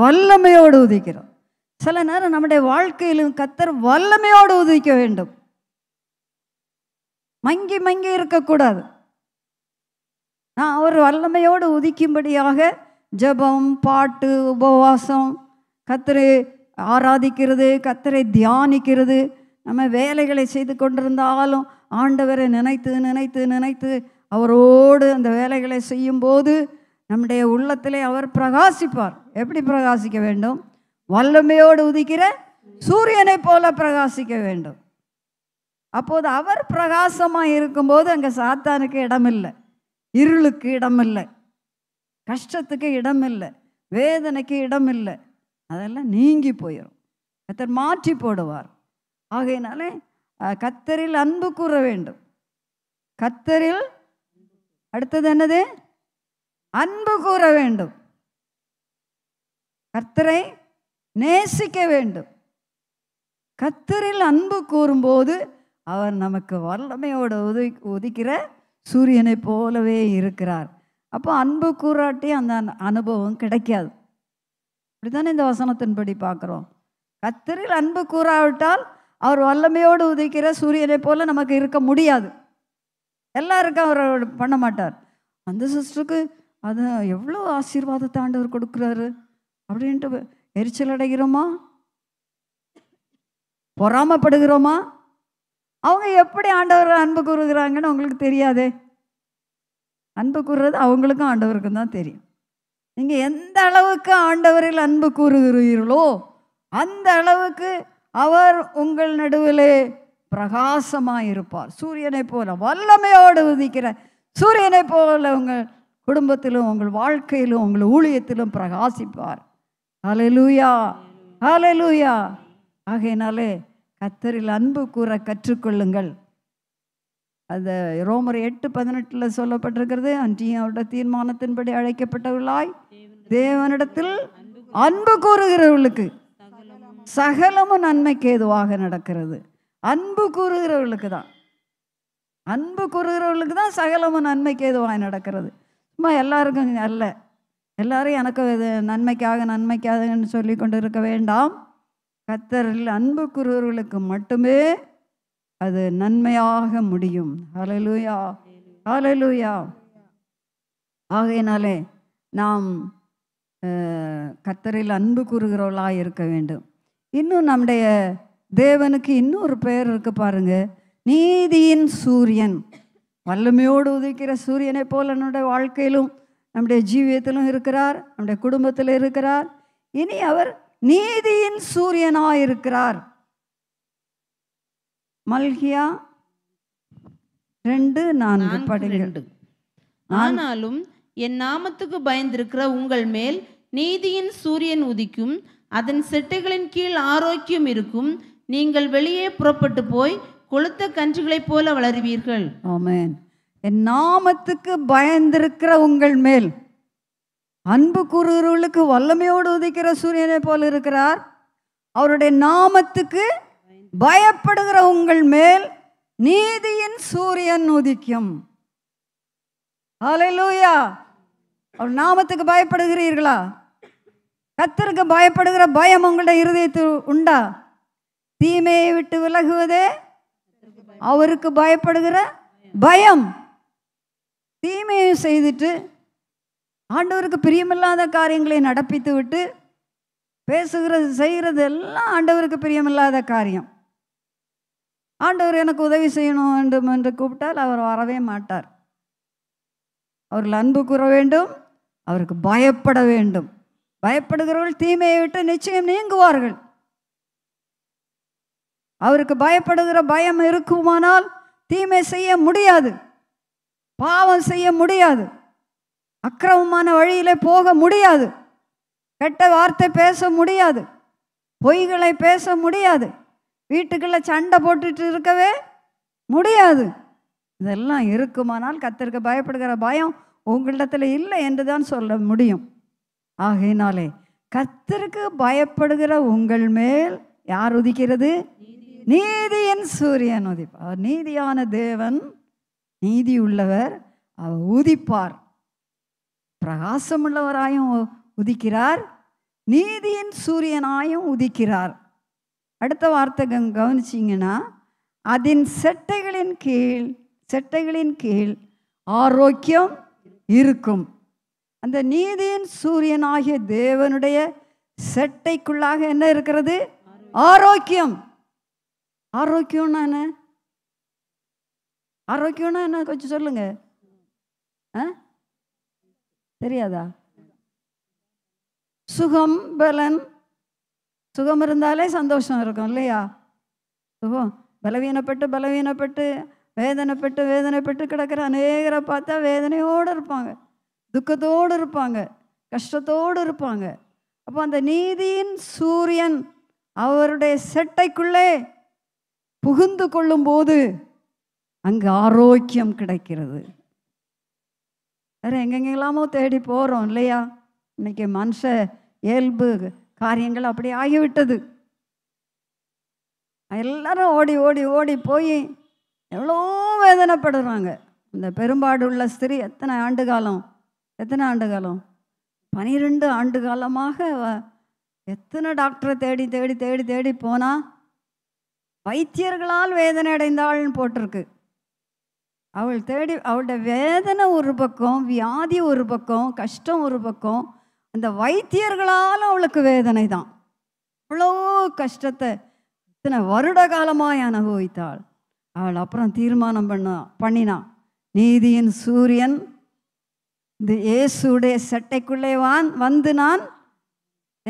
வல்லமையோடு உதிக்கிறோம் சில நேரம் நம்முடைய வாழ்க்கையிலும் கத்தர் வல்லமையோடு உதவிக்க வேண்டும் மங்கி மங்கி இருக்கக்கூடாது நான் அவர் வல்லமையோடு உதிக்கும்படியாக ஜபம் பாட்டு உபவாசம் கத்தரை ஆராதிக்கிறது கத்தரை தியானிக்கிறது நம்ம வேலைகளை செய்து கொண்டிருந்தாலும் ஆண்டவரை நினைத்து நினைத்து நினைத்து அவரோடு அந்த வேலைகளை செய்யும்போது நம்முடைய உள்ளத்திலே அவர் பிரகாசிப்பார் எப்படி பிரகாசிக்க வேண்டும் வல்லமையோடு உதிக்கிற சூரியனை போல பிரகாசிக்க வேண்டும் அப்போது அவர் பிரகாசமாக இருக்கும்போது அங்கே சாத்தானுக்கு இடமில்லை இருளுக்கு இடமில்லை கஷ்டத்துக்கு இடமில்லை வேதனைக்கு இடமில்லை அதெல்லாம் நீங்கி போயிடும் கத்தர் மாற்றி போடுவார் ஆகையினாலே கத்தரில் அன்பு கூற வேண்டும் கத்தரில் அடுத்தது என்னது அன்பு கூற வேண்டும் கர்த்தரை நேசிக்க வேண்டும் கத்தரில் அன்பு கூறும்போது அவர் நமக்கு வல்லமையோட உதவி உதிக்கிற சூரியனை போலவே இருக்கிறார் அப்போ அன்பு கூறாட்டி அந்த அனுபவம் கிடைக்காது இப்படித்தானே இந்த வசனத்தின்படி பார்க்குறோம் கத்தரில் அன்பு கூறாவிட்டால் அவர் வல்லமையோடு உதிக்கிற சூரியனை போல் நமக்கு இருக்க முடியாது எல்லாருக்கும் அவர் பண்ண மாட்டார் அந்த சிஸ்டருக்கு அது எவ்வளோ ஆசீர்வாதத்தை கொடுக்குறாரு அப்படின்ட்டு எரிச்சல் அடைகிறோமா பொறாமப்படுகிறோமா அவங்க எப்படி ஆண்டவர் அன்பு கூறுகிறாங்கன்னு உங்களுக்கு தெரியாது அன்பு கூறுறது அவங்களுக்கும் ஆண்டவருக்கும் தான் தெரியும் நீங்கள் எந்த அளவுக்கு ஆண்டவரில் அன்பு கூறுகிறீர்களோ அந்த அளவுக்கு அவர் உங்கள் நடுவிலே பிரகாசமாக இருப்பார் சூரியனை போல வல்லமையோடு உதிக்கிற சூரியனை போல உங்கள் குடும்பத்திலும் உங்கள் வாழ்க்கையிலும் உங்கள் ஊழியத்திலும் பிரகாசிப்பார் ஹலலூயா ஹலலூயா ஆகையினாலே கத்தரில் அன்பு கூற கற்றுக்கொள்ளுங்கள் அந்த ரோமர் எட்டு பதினெட்டில் சொல்லப்பட்டிருக்கிறது அன்றையும் அவருடைய தீர்மானத்தின்படி அழைக்கப்பட்டவர்களாய் தேவனிடத்தில் அன்பு கூறுகிறவர்களுக்கு சகலமும் நன்மைக்கு ஏதுவாக நடக்கிறது அன்பு கூறுகிறவர்களுக்கு தான் அன்பு கூறுகிறவர்களுக்கு தான் சகலமும் நன்மைக்கு ஏதுவாக நடக்கிறது சும்மா எல்லாருக்கும் அல்ல எல்லாரும் எனக்கு இது நன்மைக்காக நன்மைக்காகன்னு சொல்லி கொண்டு இருக்க வேண்டாம் கத்தரில் அன்பு குருவர்களுக்கு மட்டுமே அது நன்மையாக முடியும் அலலூயா அலலூயா ஆகையினாலே நாம் கத்தரில் அன்பு கூறுகிறவளாக இருக்க வேண்டும் இன்னும் நம்முடைய தேவனுக்கு இன்னொரு பெயர் இருக்கு பாருங்க நீதியின் சூரியன் வல்லமையோடு உதிக்கிற சூரியனை போல என்னுடைய வாழ்க்கையிலும் நம்முடைய ஜீவியத்திலும் இருக்கிறார் நம்முடைய குடும்பத்தில் இருக்கிறார் இனி அவர் நீதியின் சூரியனாக இருக்கிறார் மல்கியா ரெண்டு நான்கு படைகள் ஆனாலும் என் நாமத்துக்கு பயந்திருக்கிற உங்கள் மேல் நீதியின் சூரியன் உதிக்கும் அதன் செட்டைகளின் கீழ் ஆரோக்கியம் இருக்கும் நீங்கள் வெளியே புறப்பட்டு போய் கொளுத்த கன்றுகளைப் போல வளருவீர்கள் ஆமேன் என் நாமத்துக்கு பயந்திருக்கிற உங்கள் மேல் அன்பு கூறுகிறவர்களுக்கு வல்லமையோடு உதிக்கிற சூரியனை போல் இருக்கிறார் அவருடைய நாமத்துக்கு பயப்படுகிற உங்கள் மேல் நீதியின் சூரியன் உதிக்கும் அவர் நாமத்துக்கு பயப்படுகிறீர்களா கத்தருக்கு பயப்படுகிற பயம் உங்களுடைய இருதயத்து உண்டா தீமையை விட்டு விலகுவதே அவருக்கு பயப்படுகிற பயம் தீமையை செய்துட்டு ஆண்டவருக்கு பிரியமில்லாத காரியங்களை நடப்பித்து விட்டு பேசுகிறது செய்கிறது எல்லாம் ஆண்டவருக்கு பிரியமில்லாத காரியம் ஆண்டவர் எனக்கு உதவி செய்யணும் வேண்டும் என்று கூப்பிட்டால் அவர் வரவே மாட்டார் அவர்கள் அன்பு கூற வேண்டும் அவருக்கு பயப்பட வேண்டும் பயப்படுகிறவர்கள் தீமையை விட்டு நிச்சயம் நீங்குவார்கள் அவருக்கு பயப்படுகிற பயம் இருக்குமானால் தீமை செய்ய முடியாது பாவம் செய்ய முடியாது அக்கிரமமான வழியில் போக முடியாது கெட்ட வார்த்தை பேச முடியாது பொய்களை பேச முடியாது வீட்டுக்குள்ளே சண்டை போட்டுட்டு இருக்கவே முடியாது இதெல்லாம் இருக்குமானால் கத்திருக்க பயப்படுகிற பயம் உங்களிடத்தில் இல்லை என்று தான் சொல்ல முடியும் ஆகையினாலே கத்திற்கு பயப்படுகிற உங்கள் மேல் யார் உதிக்கிறது நீதியின் சூரியன் உதிப்பார் நீதியான தேவன் நீதி உள்ளவர் அவர் ஊதிப்பார் பிரகாசமுள்ளவராயும் உதிக்கிறார் நீதியின் சூரியனாயும் உதிக்கிறார் அடுத்த வார்த்தை கவனிச்சிங்கன்னா அதன் செட்டைகளின் கீழ் செட்டைகளின் கீழ் ஆரோக்கியம் இருக்கும் அந்த நீதியின் சூரியனாகிய தேவனுடைய செட்டைக்குள்ளாக என்ன இருக்கிறது ஆரோக்கியம் ஆரோக்கியம்னா என்ன ஆரோக்கியம்னா என்ன கொஞ்சம் சொல்லுங்க ஆ தெரியாதா சுகம் பலன் சுகம் இருந்தாலே சந்தோஷம் இருக்கும் இல்லையா சுகம் பலவீனப்பட்டு பலவீனப்பட்டு வேதனைப்பட்டு வேதனைப்பட்டு கிடக்கிற அநேகரை பார்த்தா வேதனையோடு இருப்பாங்க துக்கத்தோடு இருப்பாங்க கஷ்டத்தோடு இருப்பாங்க அப்போ அந்த நீதியின் சூரியன் அவருடைய செட்டைக்குள்ளே புகுந்து கொள்ளும்போது அங்கே ஆரோக்கியம் கிடைக்கிறது வேறு எங்கெங்கெல்லாமோ தேடி போகிறோம் இல்லையா இன்னைக்கு மனுஷ இயல்பு காரியங்கள் அப்படி ஆகிவிட்டது எல்லாரும் ஓடி ஓடி ஓடி போய் எவ்வளோ வேதனைப்படுறாங்க இந்த பெரும்பாடு உள்ள ஸ்திரீ எத்தனை ஆண்டு காலம் எத்தனை ஆண்டு காலம் பனிரெண்டு ஆண்டு காலமாக எத்தனை டாக்டரை தேடி தேடி தேடி தேடி போனால் வைத்தியர்களால் வேதனை அடைந்தாள்னு போட்டிருக்கு அவள் தேடி அவளோட வேதனை ஒரு பக்கம் வியாதி ஒரு பக்கம் கஷ்டம் ஒரு பக்கம் அந்த வைத்தியர்களால் அவளுக்கு வேதனை தான் இவ்வளோ கஷ்டத்தை இத்தனை வருட காலமாக அனுபவித்தாள் அவள் அப்புறம் தீர்மானம் பண்ண பண்ணினான் நீதியின் சூரியன் இந்த இயேசுடைய சட்டைக்குள்ளே வான் வந்து நான்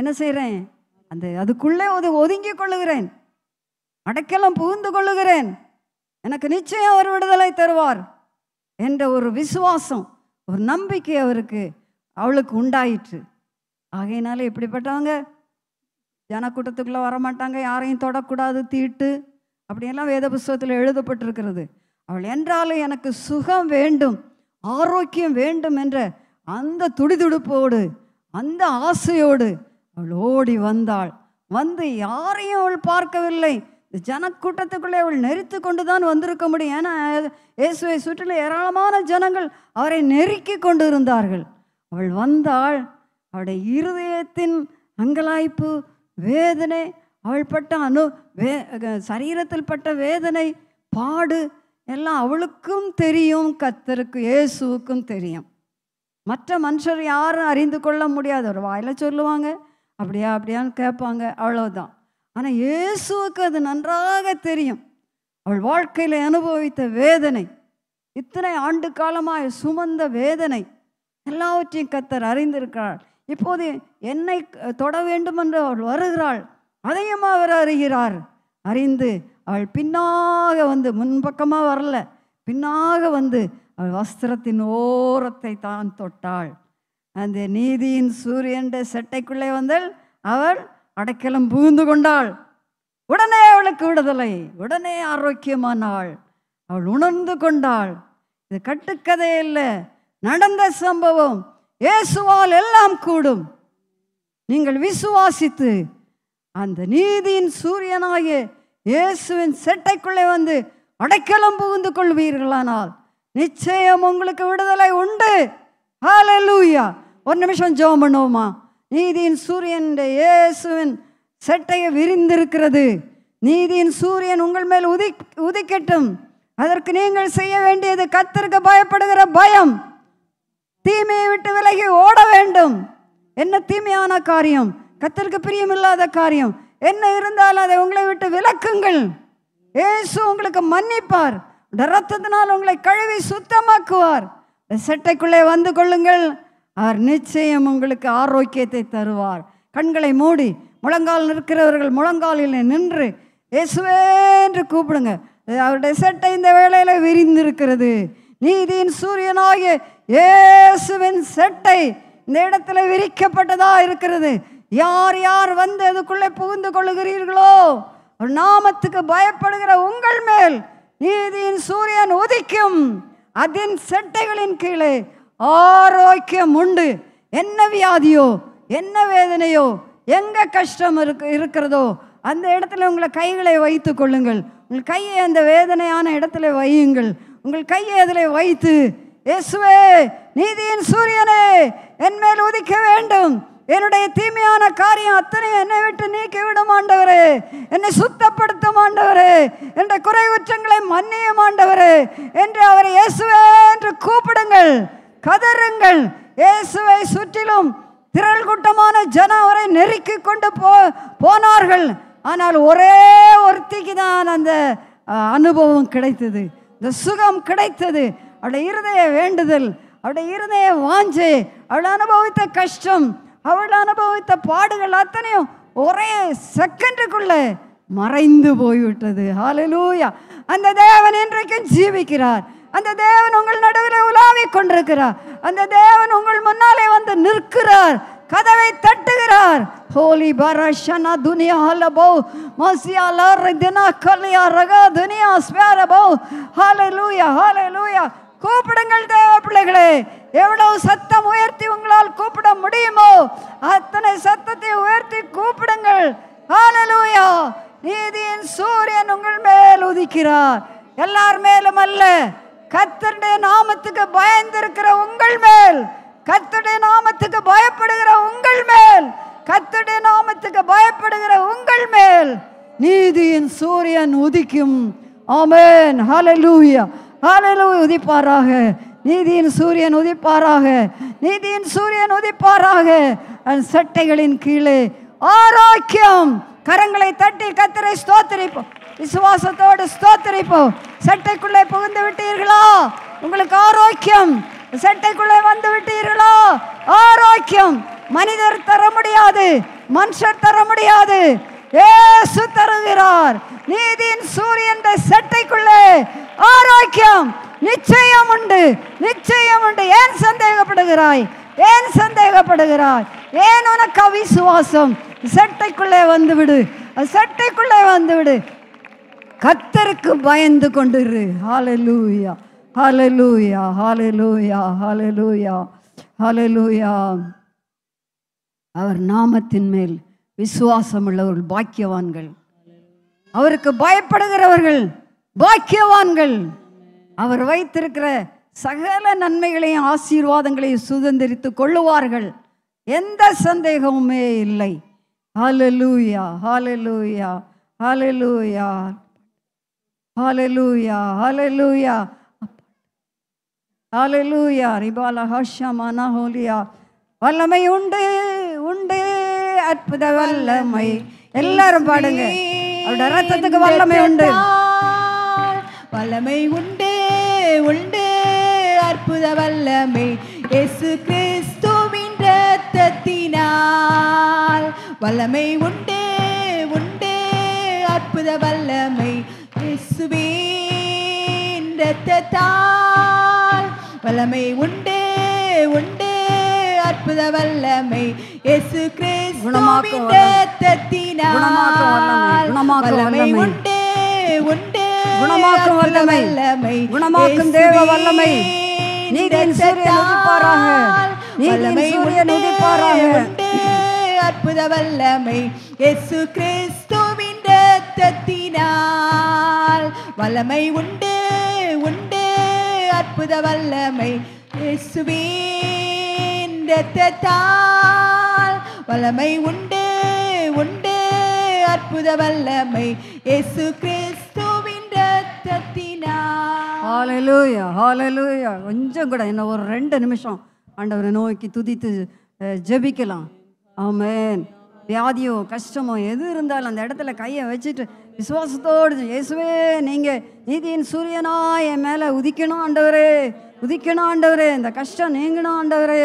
என்ன செய்கிறேன் அந்த அதுக்குள்ளே ஒது ஒதுங்கி கொள்ளுகிறேன் அடைக்கலம் புகுந்து கொள்ளுகிறேன் எனக்கு நிச்சயம் அவர் விடுதலை தருவார் என்ற ஒரு விசுவாசம் ஒரு நம்பிக்கை அவருக்கு அவளுக்கு உண்டாயிற்று ஆகையினால எப்படிப்பட்டவங்க ஜனக்கூட்டத்துக்குள்ளே வரமாட்டாங்க யாரையும் தொடக்கூடாது தீட்டு அப்படியெல்லாம் வேத புஸ்தகத்தில் எழுதப்பட்டிருக்கிறது அவள் என்றாலும் எனக்கு சுகம் வேண்டும் ஆரோக்கியம் வேண்டும் என்ற அந்த துடிதுடுப்போடு அந்த ஆசையோடு அவள் ஓடி வந்தாள் வந்து யாரையும் அவள் பார்க்கவில்லை ஜனக்கூட்டத்துக்குள்ளே அவள் நெறித்து கொண்டு தான் வந்திருக்க முடியும் ஏன்னா இயேசுவை சுற்றில ஏராளமான ஜனங்கள் அவரை நெருக்கி கொண்டு இருந்தார்கள் அவள் வந்தாள் அவளுடைய இருதயத்தின் அங்கலாய்ப்பு வேதனை அவள் பட்ட அனு வே சரீரத்தில் பட்ட வேதனை பாடு எல்லாம் அவளுக்கும் தெரியும் கத்தருக்கு இயேசுவுக்கும் தெரியும் மற்ற மனுஷர் யாரும் அறிந்து கொள்ள முடியாது ஒரு வாயில் சொல்லுவாங்க அப்படியா அப்படியான்னு கேட்பாங்க அவ்வளோதான் ஆனால் இயேசுவுக்கு அது நன்றாக தெரியும் அவள் வாழ்க்கையில் அனுபவித்த வேதனை இத்தனை ஆண்டு காலமாக சுமந்த வேதனை எல்லாவற்றையும் கத்தர் அறிந்திருக்கிறாள் இப்போது என்னை தொட வேண்டும் என்று அவள் வருகிறாள் அதையும் அவர் அறிகிறார் அறிந்து அவள் பின்னாக வந்து முன்பக்கமாக வரல பின்னாக வந்து அவள் வஸ்திரத்தின் ஓரத்தை தான் தொட்டாள் அந்த நீதியின் சூரியன் செட்டைக்குள்ளே வந்தால் அவள் அடைக்கலம் புகுந்து கொண்டாள் உடனே அவளுக்கு விடுதலை உடனே ஆரோக்கியமானாள் அவள் உணர்ந்து கொண்டாள் இது கட்டுக்கதை இல்லை நடந்த சம்பவம் இயேசுவால் எல்லாம் கூடும் நீங்கள் விசுவாசித்து அந்த நீதியின் சூரியனாகிய இயேசுவின் செட்டைக்குள்ளே வந்து அடைக்கலம் புகுந்து கொள்வீர்களானால் நிச்சயம் உங்களுக்கு விடுதலை உண்டு ஹாலலூயா ஒரு நிமிஷம் ஜோம் பண்ணுவோமா நீதியின் சூரியன் இயேசுவின் சட்டையை விரிந்திருக்கிறது நீதியின் சூரியன் உங்கள் மேல் உதி உதிக்கட்டும் அதற்கு நீங்கள் செய்ய வேண்டியது கத்திருக்க பயப்படுகிற பயம் தீமையை விட்டு விலகி ஓட வேண்டும் என்ன தீமையான காரியம் கத்திருக்க பிரியமில்லாத காரியம் என்ன இருந்தாலும் அதை உங்களை விட்டு விளக்குங்கள் ஏசு உங்களுக்கு மன்னிப்பார் ரத்தத்தினால் உங்களை கழுவி சுத்தமாக்குவார் செட்டைக்குள்ளே வந்து கொள்ளுங்கள் அவர் நிச்சயம் உங்களுக்கு ஆரோக்கியத்தை தருவார் கண்களை மூடி முழங்கால் நிற்கிறவர்கள் முழங்காலில் நின்று இயேசுவே என்று கூப்பிடுங்க அவருடைய செட்டை இந்த வேளையில் விரிந்திருக்கிறது நீதியின் சூரியனாகிய இயேசுவின் செட்டை இந்த இடத்துல விரிக்கப்பட்டதா இருக்கிறது யார் யார் வந்து அதுக்குள்ளே புகுந்து கொள்ளுகிறீர்களோ ஒரு நாமத்துக்கு பயப்படுகிற உங்கள் மேல் நீதியின் சூரியன் உதிக்கும் அதன் செட்டைகளின் கீழே ஆரோக்கியம் உண்டு என்ன வியாதியோ என்ன வேதனையோ எங்கே கஷ்டம் இருக்கு இருக்கிறதோ அந்த இடத்துல உங்களை கைகளை வைத்து கொள்ளுங்கள் உங்கள் கையை அந்த வேதனையான இடத்துல வையுங்கள் உங்கள் கையை அதில் வைத்து இயேசுவே நீதியின் சூரியனே என் மேல் உதிக்க வேண்டும் என்னுடைய தீமையான காரியம் அத்தனை என்னை விட்டு நீக்கி விடும் ஆண்டவரே என்னை சுத்தப்படுத்த ஆண்டவரே என்ற குறை குற்றங்களை மன்னிய ஆண்டவரே என்று அவரை இயேசுவே என்று கூப்பிடுங்கள் கதறுங்கள் இயேசுவை சுற்றிலும் திரள் கூட்டமான ஜனம் அவரை நெருக்கி கொண்டு போ போனார்கள் ஆனால் ஒரே ஒருத்திக்கு தான் அந்த அனுபவம் கிடைத்தது இந்த சுகம் கிடைத்தது அவளுடைய இருதய வேண்டுதல் அவளுடைய இருதய வாஞ்சு அவள் அனுபவித்த கஷ்டம் அவள் அனுபவித்த பாடுகள் அத்தனையும் ஒரே செகண்டுக்குள்ளே மறைந்து போய்விட்டது ஹாலலூயா அந்த தேவன் இன்றைக்கும் ஜீவிக்கிறார் அந்த தேவன் உங்கள் நடுவில் உலாவிக் கொண்டிருக்கிறார் அந்த தேவன் உங்கள் முன்னாலே வந்து நிற்கிறார் கதவை தட்டுகிறார் ஹோலி பரஷனா துனியா ஹலபோ மோசியா லார் தினா கலியா ரகா துனியா ஸ்வேரபோ ஹாலே லூயா ஹாலே லூயா கூப்பிடுங்கள் தேவ பிள்ளைகளே எவ்வளவு சத்தம் உயர்த்தி உங்களால் கூப்பிட முடியுமோ அத்தனை சத்தத்தை உயர்த்தி கூப்பிடுங்கள் லூயா நீதியின் சூரியன் உங்கள் மேல் உதிக்கிறார் எல்லார் மேலும் அல்ல கத்தருடைய நாமத்துக்கு பயந்திருக்கிற உங்கள் மேல் கத்துடைய நாமத்துக்கு பயப்படுகிற உங்கள் மேல் கத்துடைய நாமத்துக்கு பயப்படுகிற உங்கள் மேல் நீதியின் சூரியன் உதிக்கும் ஆமேன் ஹலலூயா ஹலலூயா உதிப்பாராக நீதியின் சூரியன் உதிப்பாராக நீதியின் சூரியன் உதிப்பாராக சட்டைகளின் கீழே ஆரோக்கியம் கரங்களை தட்டி கத்தரை ஸ்தோத்தரிப்போம் விசுவாசத்தோடு ஸ்தோத்திரிப்போம் சட்டைக்குள்ளே புகுந்து விட்டீர்களோ உங்களுக்கு ஆரோக்கியம் சட்டைக்குள்ளே வந்து விட்டீர்களோ ஆரோக்கியம் மனிதர் தர முடியாது மனுஷர் தர முடியாது ஏசு தருகிறார் நீதியின் சூரியன் சட்டைக்குள்ளே ஆரோக்கியம் நிச்சயம் உண்டு நிச்சயம் உண்டு ஏன் சந்தேகப்படுகிறாய் ஏன் சந்தேகப்படுகிறாய் ஏன் உனக்கு அவிசுவாசம் சட்டைக்குள்ளே வந்துவிடு சட்டைக்குள்ளே வந்துவிடு கத்தருக்கு பயந்து கொண்டிரு ஹாலலூயா ஹாலலூயா ஹாலலூயா ஹாலலூயா ஹாலலூயா அவர் நாமத்தின் மேல் விசுவாசம் உள்ளவர்கள் பாக்கியவான்கள் அவருக்கு பயப்படுகிறவர்கள் பாக்கியவான்கள் அவர் வைத்திருக்கிற சகல நன்மைகளையும் ஆசீர்வாதங்களையும் சுதந்திரித்து கொள்ளுவார்கள் எந்த சந்தேகமுமே இல்லை ஹாலலூயா ஹாலலூயா ஹாலலூயா ஹாலலூயா ஹாலலூயா ஹாலலூயா ரிபால ஹஷமானா ஹோலியா வல்லமை உண்டு உண்டு அற்புத வல்லமை எல்லாரும் பாடுங்க அவரோட ரத்தத்துக்கு வல்லமை உண்டு வல்லமை உண்டு உண்டு அற்புத வல்லமை எசு கிறிஸ்துவின் ரத்தத்தினால் வல்லமை உண்டு உண்டு அற்புத வல்லமை இயேசுவின் வல்லமை உண்டு உண்டு அற்புத வல்லமை இயேசு கிறிஸ்துவின் ரத்தத்தினால் வல்லமை உண்டு உண்டு குணமாக்கும் வல்லமை குணமாக்கும் தேவ வல்லமை நீரின் சூரியன் அற்புத வல்லமை இயேசு கிறிஸ்து இரத்தத்தினால் வல்லமை உண்டு உண்டு அற்புத வல்லமை இயேசுவின் இரத்தத்தால் வல்லமை உண்டு உண்டு அற்புத வல்லமை இயேசு கிறிஸ்துவின் இரத்தத்தினால் ஹalleluya ஹalleluya கொஞ்சம் கூட என்ன ஒரு ரெண்டு நிமிஷம் ஆண்டவரை நோக்கி துதித்து ஜெபிக்கலாம் ஆமென் வியாதியோ கஷ்டமோ எது இருந்தாலும் அந்த இடத்துல கையை வச்சுட்டு விசுவாசத்தோடு இயேசுவே நீங்கள் நீதியின் சூரியனா என் மேலே உதிக்கணும் ஆண்டவரே உதிக்கணும் ஆண்டவரே இந்த கஷ்டம் நீங்கணும் ஆண்டவரே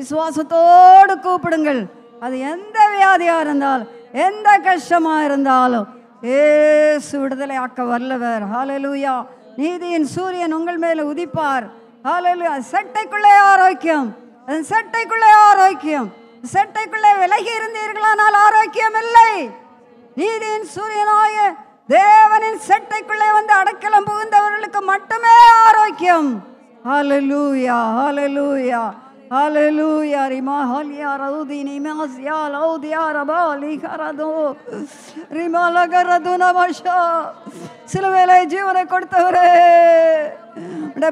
விசுவாசத்தோடு கூப்பிடுங்கள் அது எந்த வியாதியாக இருந்தால் எந்த கஷ்டமாக இருந்தாலும் ஏசு விடுதலை ஆக்க வரலவர் ஹாலலூயா நீதியின் சூரியன் உங்கள் மேலே உதிப்பார் ஹாலலூயா சட்டைக்குள்ளே ஆரோக்கியம் அதன் சட்டைக்குள்ளே ஆரோக்கியம் செட்டைக்குள்ளே விலகி இருந்தீர்களானால் ஆரோக்கியம் இல்லை நீதியின் சூரியனாய தேவனின் செட்டைக்குள்ளே வந்து அடைக்கலம் புகுந்தவர்களுக்கு மட்டுமே ஆரோக்கியம் ஹalleluya ஹalleluya هللويا رماهل يا روديني ماس يا لود يا ربالي كردو ரிமால கரது நமஷா சிலுவேலை ஜீவனை கொடுத்தவரே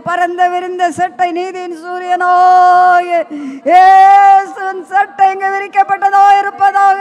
பரந்த விரிந்த செட்டை நீதியின் சூரியனாய் ஏசுவின் சட்டை இங்கு விரிக்கப்பட்டதோ இருப்பதாக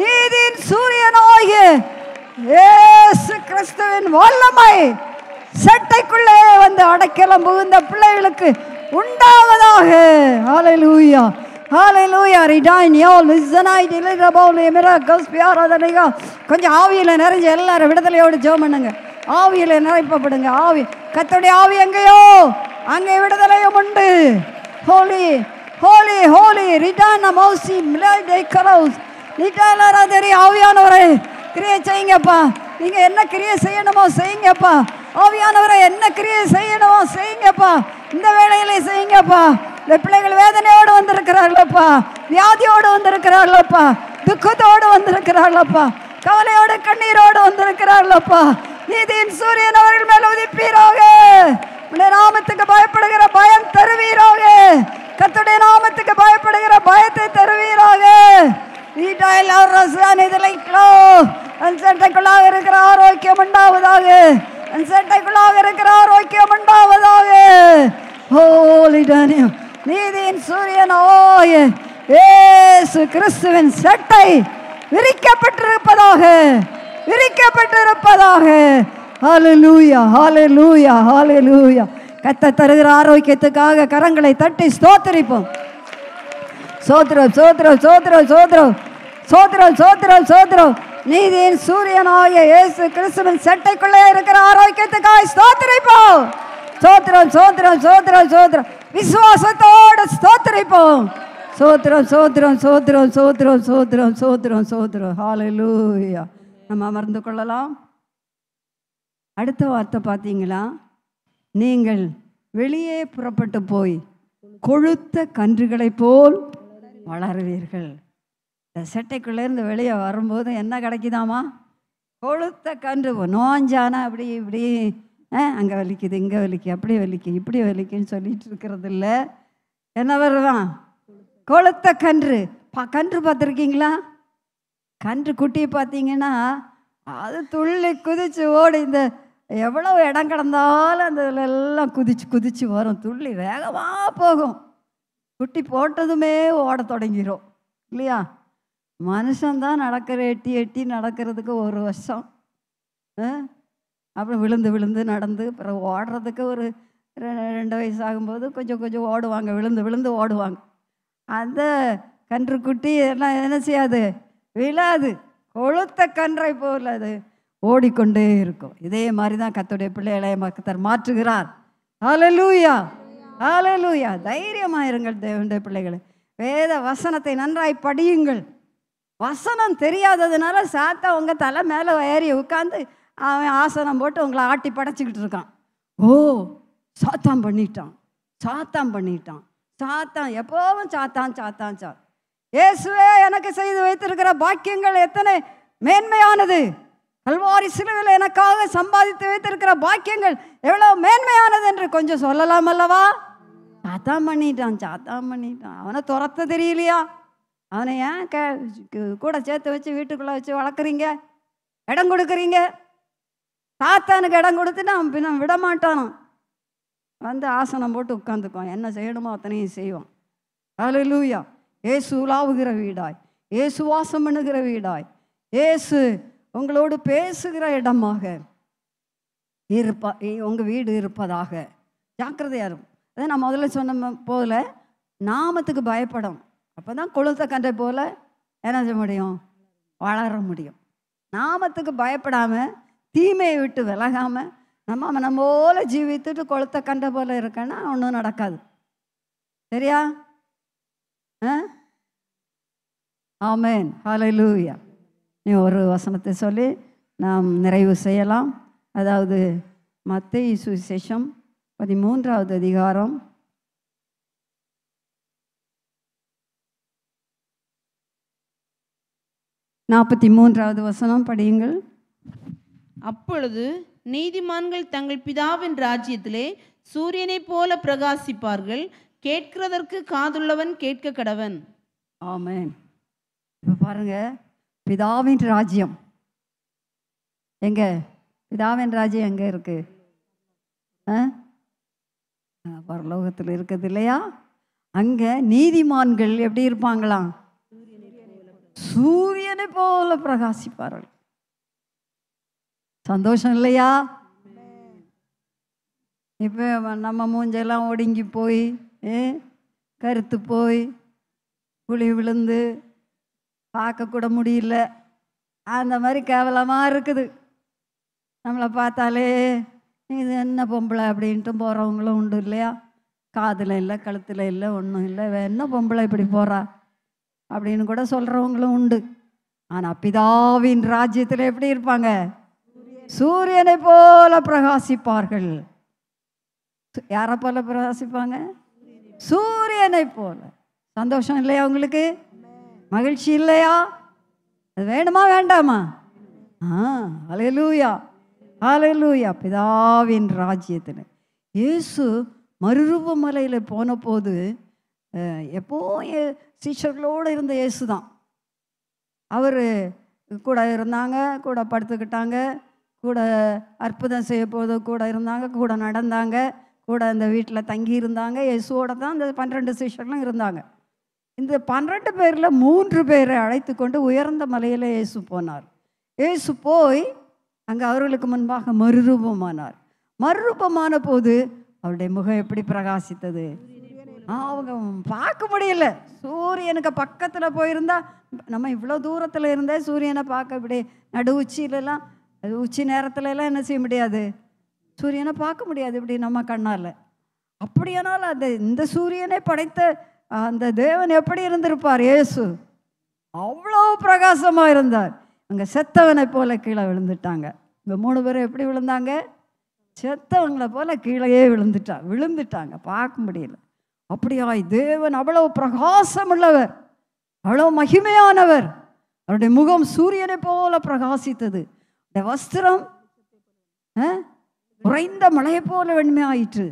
நீதியின் சூரியனாகிய ஏசு கிறிஸ்துவின் வல்லமை செட்டைக்குள்ளே வந்து அடைக்கலம் புகுந்த பிள்ளைகளுக்கு உண்டாவதாக ஆலை லூயா ஹalleluya redeem all listen i deliver about the miracles பியாராதனையா கொஞ்சம் ஆவியில் நிறைஞ்சு எல்லாரும் விடுதலையோடு ஜோ பண்ணுங்க ஆவியில் நிறைப்பப்படுங்க ஆவி கத்தோடைய ஆவி எங்கேயோ அங்கே விடுதலையும் உண்டு ஹோலி ஹோலி ஹோலி ரிடான மௌசி மிலாய் டே கரவுஸ் நீட்டான சரி ஆவியானவரை கிரியை செய்யுங்கப்பா நீங்கள் என்ன கிரியை செய்யணுமோ செய்யுங்கப்பா ஆவியானவரை என்ன கிரியை செய்யணுமோ செய்யுங்கப்பா இந்த வேலையிலே செய்யுங்கப்பா இந்த பிள்ளைகள் வேதனையோடு வந்திருக்கிறார்களப்பா வியாதியோடு வந்திருக்கிறார்களப்பா துக்கத்தோடு வந்திருக்கிறார்களப்பா கவலையோடு கண்ணீரோடு வந்திருக்கிறார்களப்பா நீதியின் சூரியன் அவர்கள் மேல் உதிப்பீராக நாமத்துக்கு பயப்படுகிற பயம் தருவீராக கத்துடைய நாமத்துக்கு பயப்படுகிற பயத்தை தருவீராக ரசான் இருக்கிற ஆரோக்கியம் உண்டாவதாக இருக்கிற ஆரோக்கியம் உண்டாவதாக நீதியின் சூரியன் ஓய ஏசு கிறிஸ்துவின் சட்டை விரிக்கப்பட்டிருப்பதாக விரிக்கப்பட்டிருப்பதாக ஹாலலூயா தருகிற ஆரோக்கியத்துக்காக கரங்களை தட்டி ஸ்தோத்தரிப்போம் சோத்ரம் சோத்ரம் சோத்திரம் சோத்ரம் சோத்ரம் சோத்திரம் சோத்ரம் நீதியின் சூரியனாய இயேசு கிறிஸ்துவின் சட்டைக்குள்ளே இருக்கிற ஆரோக்கியத்துக்காய் ஸ்தோத்திரிப்போம் சோத்திரம் சோத்திரம் சோத்திரம் சோத்திரம் விசுவாசத்தோடு ஸ்தோத்திரிப்போம் சோத்திரம் சோத்ரம் சோத்திரம் சோத்திரம் சோத்திரம் சோத்ரம் சோத்திரம் ஹாலலூயா நம்ம அமர்ந்து கொள்ளலாம் அடுத்த வார்த்தை பார்த்தீங்களா நீங்கள் வெளியே புறப்பட்டு போய் கொழுத்த கன்றுகளைப் போல் வளருவீர்கள் இந்த செட்டைக்குள்ளேருந்து வெளியே வரும்போது என்ன கிடைக்குதாமா கொழுத்த கன்று நோஞ்சானா அப்படி இப்படி அங்கே வலிக்குது இங்கே வலிக்கு அப்படி வலிக்கு இப்படி வலிக்குன்னு சொல்லிட்டு இருக்கிறது இல்லை என்ன வருவான் கொளுத்த கன்று பா கன்று பார்த்துருக்கீங்களா கன்று குட்டி பார்த்தீங்கன்னா அது துள்ளி குதிச்சு ஓடி இந்த எவ்வளோ இடம் கிடந்தாலும் அந்த இதில் எல்லாம் குதிச்சு குதிச்சு வரும் துள்ளி வேகமாக போகும் குட்டி போட்டதுமே ஓட தொடங்கிடும் இல்லையா மனுஷன்தான் நடக்கிற எட்டி எட்டி நடக்கிறதுக்கு ஒரு வருஷம் அப்புறம் விழுந்து விழுந்து நடந்து அப்புறம் ஓடுறதுக்கு ஒரு ரெண்டு வயசு ஆகும்போது கொஞ்சம் கொஞ்சம் ஓடுவாங்க விழுந்து விழுந்து ஓடுவாங்க அந்த கன்று குட்டி எல்லாம் என்ன செய்யாது விழாது கொழுத்த கன்றை போல அது ஓடிக்கொண்டே இருக்கும் இதே மாதிரி தான் கத்தோடைய பிள்ளைகளை மக்கத்தர் மாற்றுகிறார் லூயா ஹாலலூயா தைரியமாக இருங்கள் தேவனுடைய பிள்ளைகளை வேத வசனத்தை நன்றாய் படியுங்கள் வசனம் தெரியாததுனால சாத்தா உங்கள் தலை மேலே ஏறி உட்காந்து அவன் ஆசனம் போட்டு உங்களை ஆட்டி படைச்சிக்கிட்டு இருக்கான் ஓ சாத்தாம் பண்ணிட்டான் சாத்தாம் பண்ணிட்டான் சாத்தான் எப்போவும் சாத்தான் சாத்தான் சா இயேசுவே எனக்கு செய்து வைத்திருக்கிற பாக்கியங்கள் எத்தனை மேன்மையானது கல்வாரி சிலுவையில் எனக்காக சம்பாதித்து வைத்திருக்கிற பாக்கியங்கள் எவ்வளோ மேன்மையானது என்று கொஞ்சம் சொல்லலாம் அல்லவா சாத்தான் பண்ணிட்டான் சாத்தான் பண்ணிட்டான் அவனை துரத்த தெரியலையா அவனை ஏன் கே கூட சேர்த்து வச்சு வீட்டுக்குள்ளே வச்சு வளர்க்குறீங்க இடம் கொடுக்குறீங்க சாத்தானுக்கு இடம் கொடுத்துட்டு அவன் பின்ன விட மாட்டானான் வந்து ஆசனம் போட்டு உட்காந்துக்குவான் என்ன செய்யணுமோ அத்தனையும் செய்வான் அதில் ஏசு உலாவுகிற வீடாய் ஏசு வாசம் பண்ணுகிற வீடாய் ஏசு உங்களோடு பேசுகிற இடமாக இருப்பா உங்கள் வீடு இருப்பதாக ஜாக்கிரதையாக இருக்கும் அதை நான் முதல்ல சொன்ன போல நாமத்துக்கு பயப்படும் அப்போ தான் கொளுத்த கன்றை போல் என்ன செய்ய முடியும் வளர முடியும் நாமத்துக்கு பயப்படாமல் தீமையை விட்டு விலகாமல் நம்ம நம்ம போல ஜீவித்துட்டு கொளுத்த கண்ட போல் இருக்கேன்னா ஒன்றும் நடக்காது சரியா ஆ ஆமேன் லூவியா நீ ஒரு வசனத்தை சொல்லி நாம் நிறைவு செய்யலாம் அதாவது மத்திய சுவிசேஷம் பதிமூன்றாவது அதிகாரம் நாற்பத்தி மூன்றாவது வசனம் படியுங்கள் அப்பொழுது நீதிமான்கள் தங்கள் பிதாவின் ராஜ்யத்திலே சூரியனைப் போல பிரகாசிப்பார்கள் கேட்கிறதற்கு காதுள்ளவன் கேட்க கடவன் ஆமேன் இப்போ பாருங்க பிதாவின் ராஜ்யம் எங்க பிதாவின் ராஜ்யம் எங்கே இருக்கு ஆ பரலோகத்தில் இருக்குது இல்லையா அங்கே நீதிமான்கள் எப்படி இருப்பாங்களாம் சூரியனை போல பிரகாசிப்பார்கள் சந்தோஷம் இல்லையா இப்போ நம்ம மூஞ்செல்லாம் ஒடுங்கி போய் கருத்து போய் குழி விழுந்து பார்க்கக்கூட முடியல அந்த மாதிரி கேவலமாக இருக்குது நம்மளை பார்த்தாலே இது என்ன பொம்பளை அப்படின்ட்டு போகிறவங்களும் உண்டு இல்லையா காதில் இல்லை கழுத்தில் இல்லை ஒன்றும் இல்லை என்ன பொம்பளை இப்படி போகிறா அப்படின்னு கூட சொல்கிறவங்களும் உண்டு ஆனால் பிதாவின் ராஜ்யத்தில் எப்படி இருப்பாங்க சூரியனை போல பிரகாசிப்பார்கள் யாரை போல பிரகாசிப்பாங்க சூரியனை போல சந்தோஷம் இல்லையா உங்களுக்கு மகிழ்ச்சி இல்லையா அது வேணுமா வேண்டாமா ஆ அலையலூயா ஆலையிலூயா பிதாவின் ராஜ்யத்தில் இயேசு மலையில் போன போது எப்போ சீஷர்களோடு இருந்த இயேசு தான் அவர் கூட இருந்தாங்க கூட படுத்துக்கிட்டாங்க கூட அற்புதம் செய்ய போது கூட இருந்தாங்க கூட நடந்தாங்க கூட அந்த வீட்டில் தங்கி இருந்தாங்க இயேசுவோட தான் அந்த பன்னிரெண்டு சீஷர்களும் இருந்தாங்க இந்த பன்னிரெண்டு பேரில் மூன்று பேரை அழைத்து கொண்டு உயர்ந்த மலையில் இயேசு போனார் இயேசு போய் அங்கே அவர்களுக்கு முன்பாக மறுரூபமானார் மறுரூபமான போது அவருடைய முகம் எப்படி பிரகாசித்தது அவங்க பார்க்க முடியல சூரியனுக்கு பக்கத்தில் போயிருந்தா நம்ம இவ்வளோ தூரத்தில் இருந்தே சூரியனை பார்க்க இப்படி நடு உச்சியிலலாம் உச்சி நேரத்துல எல்லாம் என்ன செய்ய முடியாது சூரியனை பார்க்க முடியாது இப்படி நம்ம கண்ணால் அப்படியானால் அந்த இந்த சூரியனை படைத்த அந்த தேவன் எப்படி இருந்திருப்பார் ஏசு அவ்வளோ பிரகாசமாக இருந்தார் அங்கே செத்தவனை போல கீழே விழுந்துட்டாங்க இந்த மூணு பேரும் எப்படி விழுந்தாங்க செத்தவங்களை போல் கீழேயே விழுந்துட்டா விழுந்துட்டாங்க பார்க்க முடியல அப்படியாய் தேவன் அவ்வளவு பிரகாசம் உள்ளவர் அவ்வளவு மகிமையானவர் அவருடைய முகம் சூரியனை போல பிரகாசித்தது இந்த வஸ்திரம் குறைந்த மழையை போல வெண்மையாயிற்று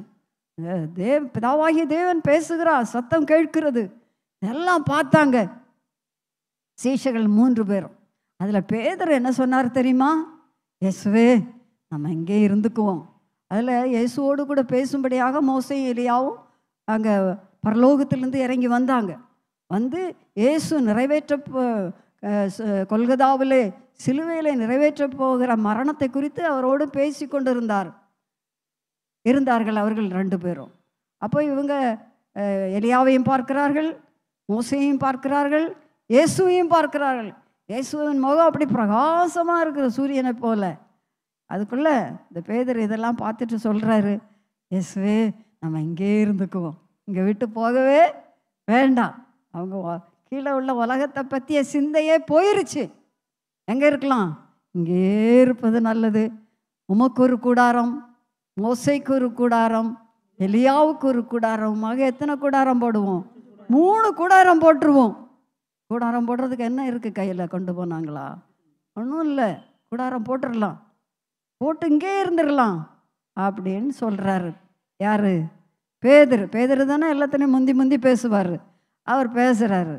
தேவ் பிதாவாகிய தேவன் பேசுகிறார் சத்தம் கேட்கிறது எல்லாம் பார்த்தாங்க சீஷர்கள் மூன்று பேரும் அதில் பேதர் என்ன சொன்னார் தெரியுமா இயேசுவே நம்ம இங்கே இருந்துக்குவோம் அதில் இயேசுவோடு கூட பேசும்படியாக மோசையும் எலியாவும் அங்கே பரலோகத்திலேருந்து இறங்கி வந்தாங்க வந்து இயேசு நிறைவேற்ற கொல்கதாவிலே சிலுவையில் நிறைவேற்ற போகிற மரணத்தை குறித்து அவரோடு பேசி கொண்டிருந்தார் இருந்தார்கள் அவர்கள் ரெண்டு பேரும் அப்போ இவங்க எலியாவையும் பார்க்கிறார்கள் மோசையையும் பார்க்கிறார்கள் இயேசுவையும் பார்க்கிறார்கள் இயேசுவின் முகம் அப்படி பிரகாசமாக இருக்கிற சூரியனை போல அதுக்குள்ளே இந்த பேதர் இதெல்லாம் பார்த்துட்டு சொல்கிறாரு இயேசுவே நம்ம இங்கே இருந்துக்குவோம் இங்கே விட்டு போகவே வேண்டாம் அவங்க கீழே உள்ள உலகத்தை பற்றிய சிந்தையே போயிருச்சு எங்கே இருக்கலாம் இங்கே இருப்பது நல்லது உமக்கு ஒரு கூடாரம் மோசைக்கு ஒரு கூடாரம் எலியாவுக்கு ஒரு கூடாரமாக எத்தனை கூடாரம் போடுவோம் மூணு கூடாரம் போட்டுருவோம் கூடாரம் போடுறதுக்கு என்ன இருக்குது கையில் கொண்டு போனாங்களா ஒன்றும் இல்லை கூடாரம் போட்டுடலாம் போட்டு இங்கே இருந்துடலாம் அப்படின்னு சொல்கிறாரு யார் பேதர் பேதர் தானே எல்லாத்தையும் முந்தி முந்தி பேசுவார் அவர் பேசுகிறாரு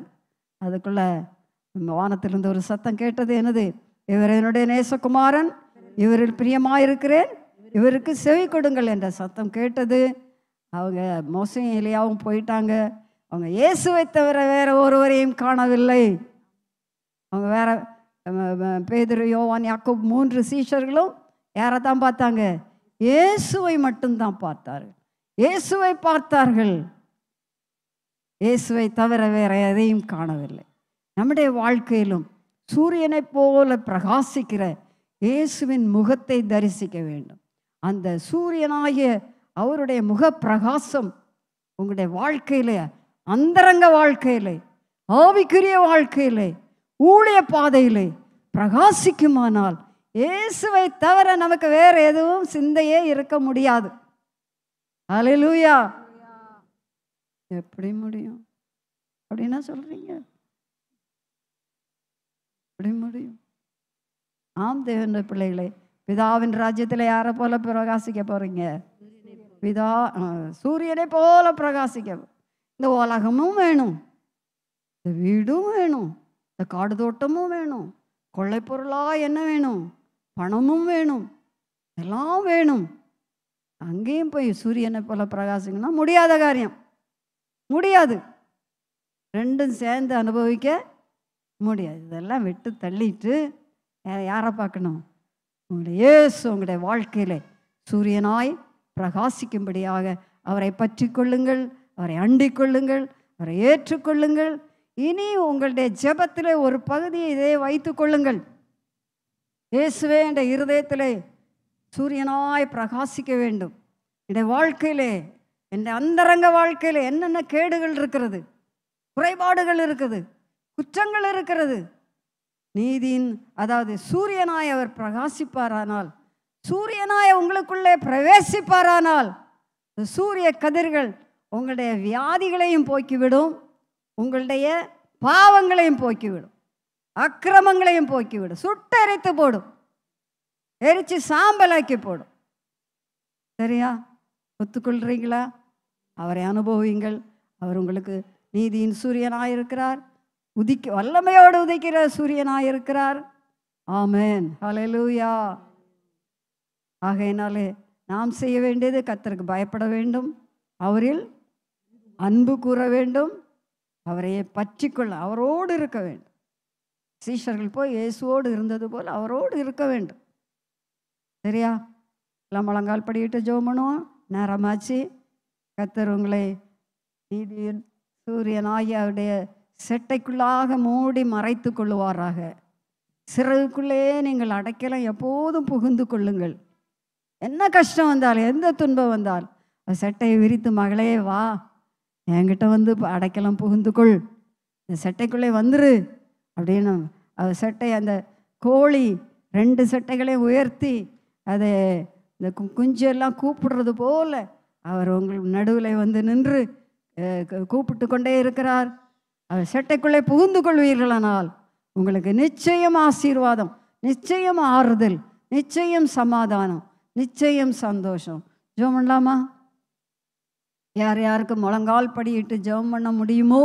அதுக்குள்ளே வானத்திலிருந்து ஒரு சத்தம் கேட்டது என்னது இவர் என்னுடைய நேசகுமாரன் இவரில் பிரியமாயிருக்கிறேன் இவருக்கு செவி கொடுங்கள் என்ற சத்தம் கேட்டது அவங்க மோசம் இல்லையாவும் போயிட்டாங்க அவங்க இயேசுவை தவிர வேற ஒருவரையும் காணவில்லை அவங்க வேற பேதர் யோவான் யாக்கோ மூன்று சீஷர்களும் யாரை தான் பார்த்தாங்க இயேசுவை மட்டும்தான் பார்த்தார்கள் இயேசுவை பார்த்தார்கள் இயேசுவை தவிர வேற எதையும் காணவில்லை நம்முடைய வாழ்க்கையிலும் சூரியனைப் போல பிரகாசிக்கிற இயேசுவின் முகத்தை தரிசிக்க வேண்டும் அந்த சூரியனாகிய அவருடைய முகப்பிரகாசம் உங்களுடைய வாழ்க்கையில அந்தரங்க வாழ்க்கையிலே ஆவிக்குரிய வாழ்க்கையிலே ஊழிய பாதையிலே பிரகாசிக்குமானால் இயேசுவை தவிர நமக்கு வேற எதுவும் சிந்தையே இருக்க முடியாது அலையிலூயா எப்படி முடியும் அப்படின்னா சொல்றீங்க எப்படி முடியும் ஆம் தேவன் பிள்ளைகளே பிதாவின் ராஜ்யத்தில் யாரை போல பிரகாசிக்க போறீங்க பிதா சூரியனை போல பிரகாசிக்க இந்த உலகமும் வேணும் இந்த வீடும் வேணும் இந்த காடு தோட்டமும் வேணும் கொள்ளைப்பொருளாக என்ன வேணும் பணமும் வேணும் எல்லாம் வேணும் அங்கேயும் போய் சூரியனை போல பிரகாசிங்கன்னா முடியாத காரியம் முடியாது ரெண்டும் சேர்ந்து அனுபவிக்க முடியாது இதெல்லாம் விட்டு தள்ளிட்டு யாரை பார்க்கணும் உங்களுடைய ஏசு உங்களுடைய வாழ்க்கையில் சூரியனாய் பிரகாசிக்கும்படியாக அவரை பற்றி கொள்ளுங்கள் அவரை அண்டிக் கொள்ளுங்கள் அவரை ஏற்றுக்கொள்ளுங்கள் இனி உங்களுடைய ஜபத்தில் ஒரு பகுதியை இதை வைத்து கொள்ளுங்கள் இயேசுவே என்ற இருதயத்தில் சூரியனாய் பிரகாசிக்க வேண்டும் என்னுடைய வாழ்க்கையிலே என்னுடைய அந்தரங்க வாழ்க்கையில் என்னென்ன கேடுகள் இருக்கிறது குறைபாடுகள் இருக்குது குற்றங்கள் இருக்கிறது நீதியின் அதாவது சூரியனாய் அவர் பிரகாசிப்பாரானால் சூரியனாய் உங்களுக்குள்ளே பிரவேசிப்பாரானால் சூரிய கதிர்கள் உங்களுடைய வியாதிகளையும் போக்கிவிடும் உங்களுடைய பாவங்களையும் போக்கிவிடும் அக்கிரமங்களையும் போக்கிவிடும் சுட்டரைத்து போடும் எரித்து சாம்பலாக்கி போடும் சரியா ஒத்துக்கொள்கிறீங்களா அவரை அனுபவிங்கள் அவர் உங்களுக்கு நீதியின் சூரியனாக இருக்கிறார் உதிக்க வல்லமையோடு உதிக்கிற சூரியனாக இருக்கிறார் ஆமேன் ஹலலூயா ஆகையினாலே நாம் செய்ய வேண்டியது கத்தருக்கு பயப்பட வேண்டும் அவரில் அன்பு கூற வேண்டும் அவரையே பற்றி கொள்ள அவரோடு இருக்க வேண்டும் சீஷர்கள் போய் இயேசுவோடு இருந்தது போல் அவரோடு இருக்க வேண்டும் சரியா எல்லாம் முழங்கால் படிக்கிட்டு ஜோம் பண்ணுவோம் நேரமாச்சு கத்தர் உங்களை நீதியில் சூரியன் ஆகிய அவருடைய செட்டைக்குள்ளாக மூடி மறைத்து கொள்ளுவாராக சிறகுக்குள்ளே நீங்கள் அடைக்கலாம் எப்போதும் புகுந்து கொள்ளுங்கள் என்ன கஷ்டம் வந்தால் எந்த துன்பம் வந்தால் செட்டையை விரித்து மகளே வா என்கிட்ட வந்து அடைக்கலம் புகுந்துக்குள் இந்த சட்டைக்குள்ளே வந்துரு அப்படின்னு அவ சட்டை அந்த கோழி ரெண்டு சட்டைகளையும் உயர்த்தி அதை இந்த குஞ்செல்லாம் கூப்பிடுறது போல அவர் உங்கள் நடுவில் வந்து நின்று கூப்பிட்டு கொண்டே இருக்கிறார் அவர் சட்டைக்குள்ளே புகுந்து கொள்வீர்களானால் உங்களுக்கு நிச்சயம் ஆசீர்வாதம் நிச்சயம் ஆறுதல் நிச்சயம் சமாதானம் நிச்சயம் சந்தோஷம் ஜோம் பண்ணலாமா யார் யாருக்கு முழங்கால் படியிட்டு ஜெபம் பண்ண முடியுமோ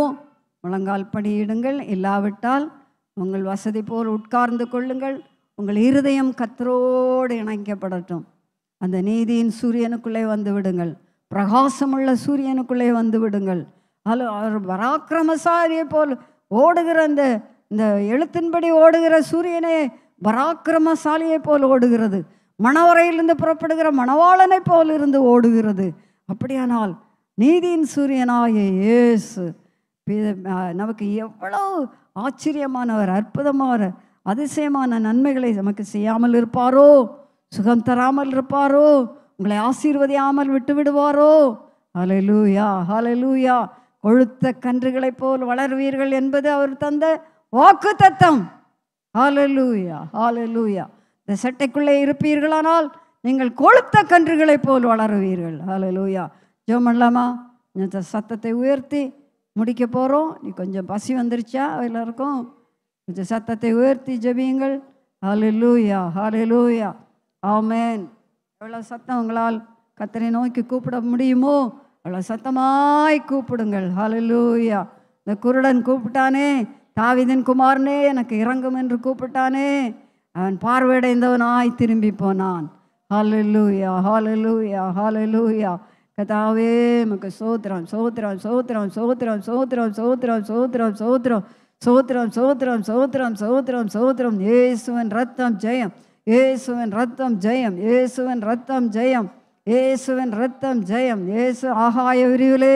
முழங்கால் படியிடுங்கள் இல்லாவிட்டால் உங்கள் வசதி போல் உட்கார்ந்து கொள்ளுங்கள் உங்கள் இருதயம் கத்தரோடு இணைக்கப்படட்டும் அந்த நீதியின் சூரியனுக்குள்ளே வந்து விடுங்கள் பிரகாசமுள்ள சூரியனுக்குள்ளே வந்து விடுங்கள் அது அவர் பராக்கிரமசாரியை போல் ஓடுகிற அந்த இந்த எழுத்தின்படி ஓடுகிற சூரியனே பராக்கிரமசாலியை போல் ஓடுகிறது மணவரையிலிருந்து புறப்படுகிற மணவாளனை போல் இருந்து ஓடுகிறது அப்படியானால் நீதியின் சூரியனாய இயேசு நமக்கு எவ்வளோ ஆச்சரியமானவர் அற்புதமானவர் அதிசயமான நன்மைகளை நமக்கு செய்யாமல் இருப்பாரோ சுகம் தராமல் இருப்பாரோ உங்களை ஆசீர்வதியாமல் விட்டு விடுவாரோ ஹலலூயா ஹலலூயா கொழுத்த கன்றுகளைப் போல் வளர்வீர்கள் என்பது அவர் தந்த வாக்கு தத்தம் ஹாலலூயா ஹாலலூயா இந்த சட்டைக்குள்ளே இருப்பீர்களானால் நீங்கள் கொழுத்த கன்றுகளைப் போல் வளருவீர்கள் ஹலலூயா ஜெபம் பண்ணலாமா இந்த சத்தத்தை உயர்த்தி முடிக்க போகிறோம் நீ கொஞ்சம் பசி வந்துருச்சா எல்லாருக்கும் கொஞ்சம் சத்தத்தை உயர்த்தி ஜபியுங்கள் ஹாலலூயா லூயா ஆமேன் எவ்வளோ சத்தம் உங்களால் கத்தனை நோக்கி கூப்பிட முடியுமோ அவ்வளோ சத்தமாய் கூப்பிடுங்கள் லூயா இந்த குருடன் கூப்பிட்டானே தாவிதன் குமார்னே எனக்கு இறங்கும் என்று கூப்பிட்டானே அவன் பார்வையடைந்தவனாய் திரும்பி போனான் லூயா லூயா ஹாலலூயா லூயா கதாவே மக்கு சோத்திரம் சோத்திரம் சோத்திரம் சோத்திரம் சோத்திரம் சோத்திரம் சோத்திரம் சோத்திரம் சோத்திரம் சோத்திரம் சோத்திரம் சோத்திரம் சோத்திரம் ஏசுவன் ரத்தம் ஜெயம் ஏசுவன் ரத்தம் ஜெயம் ஏசுவன் ரத்தம் ஜெயம் ஏசுவன் ரத்தம் ஜெயம் ஏசு ஆகாய விரிவிலே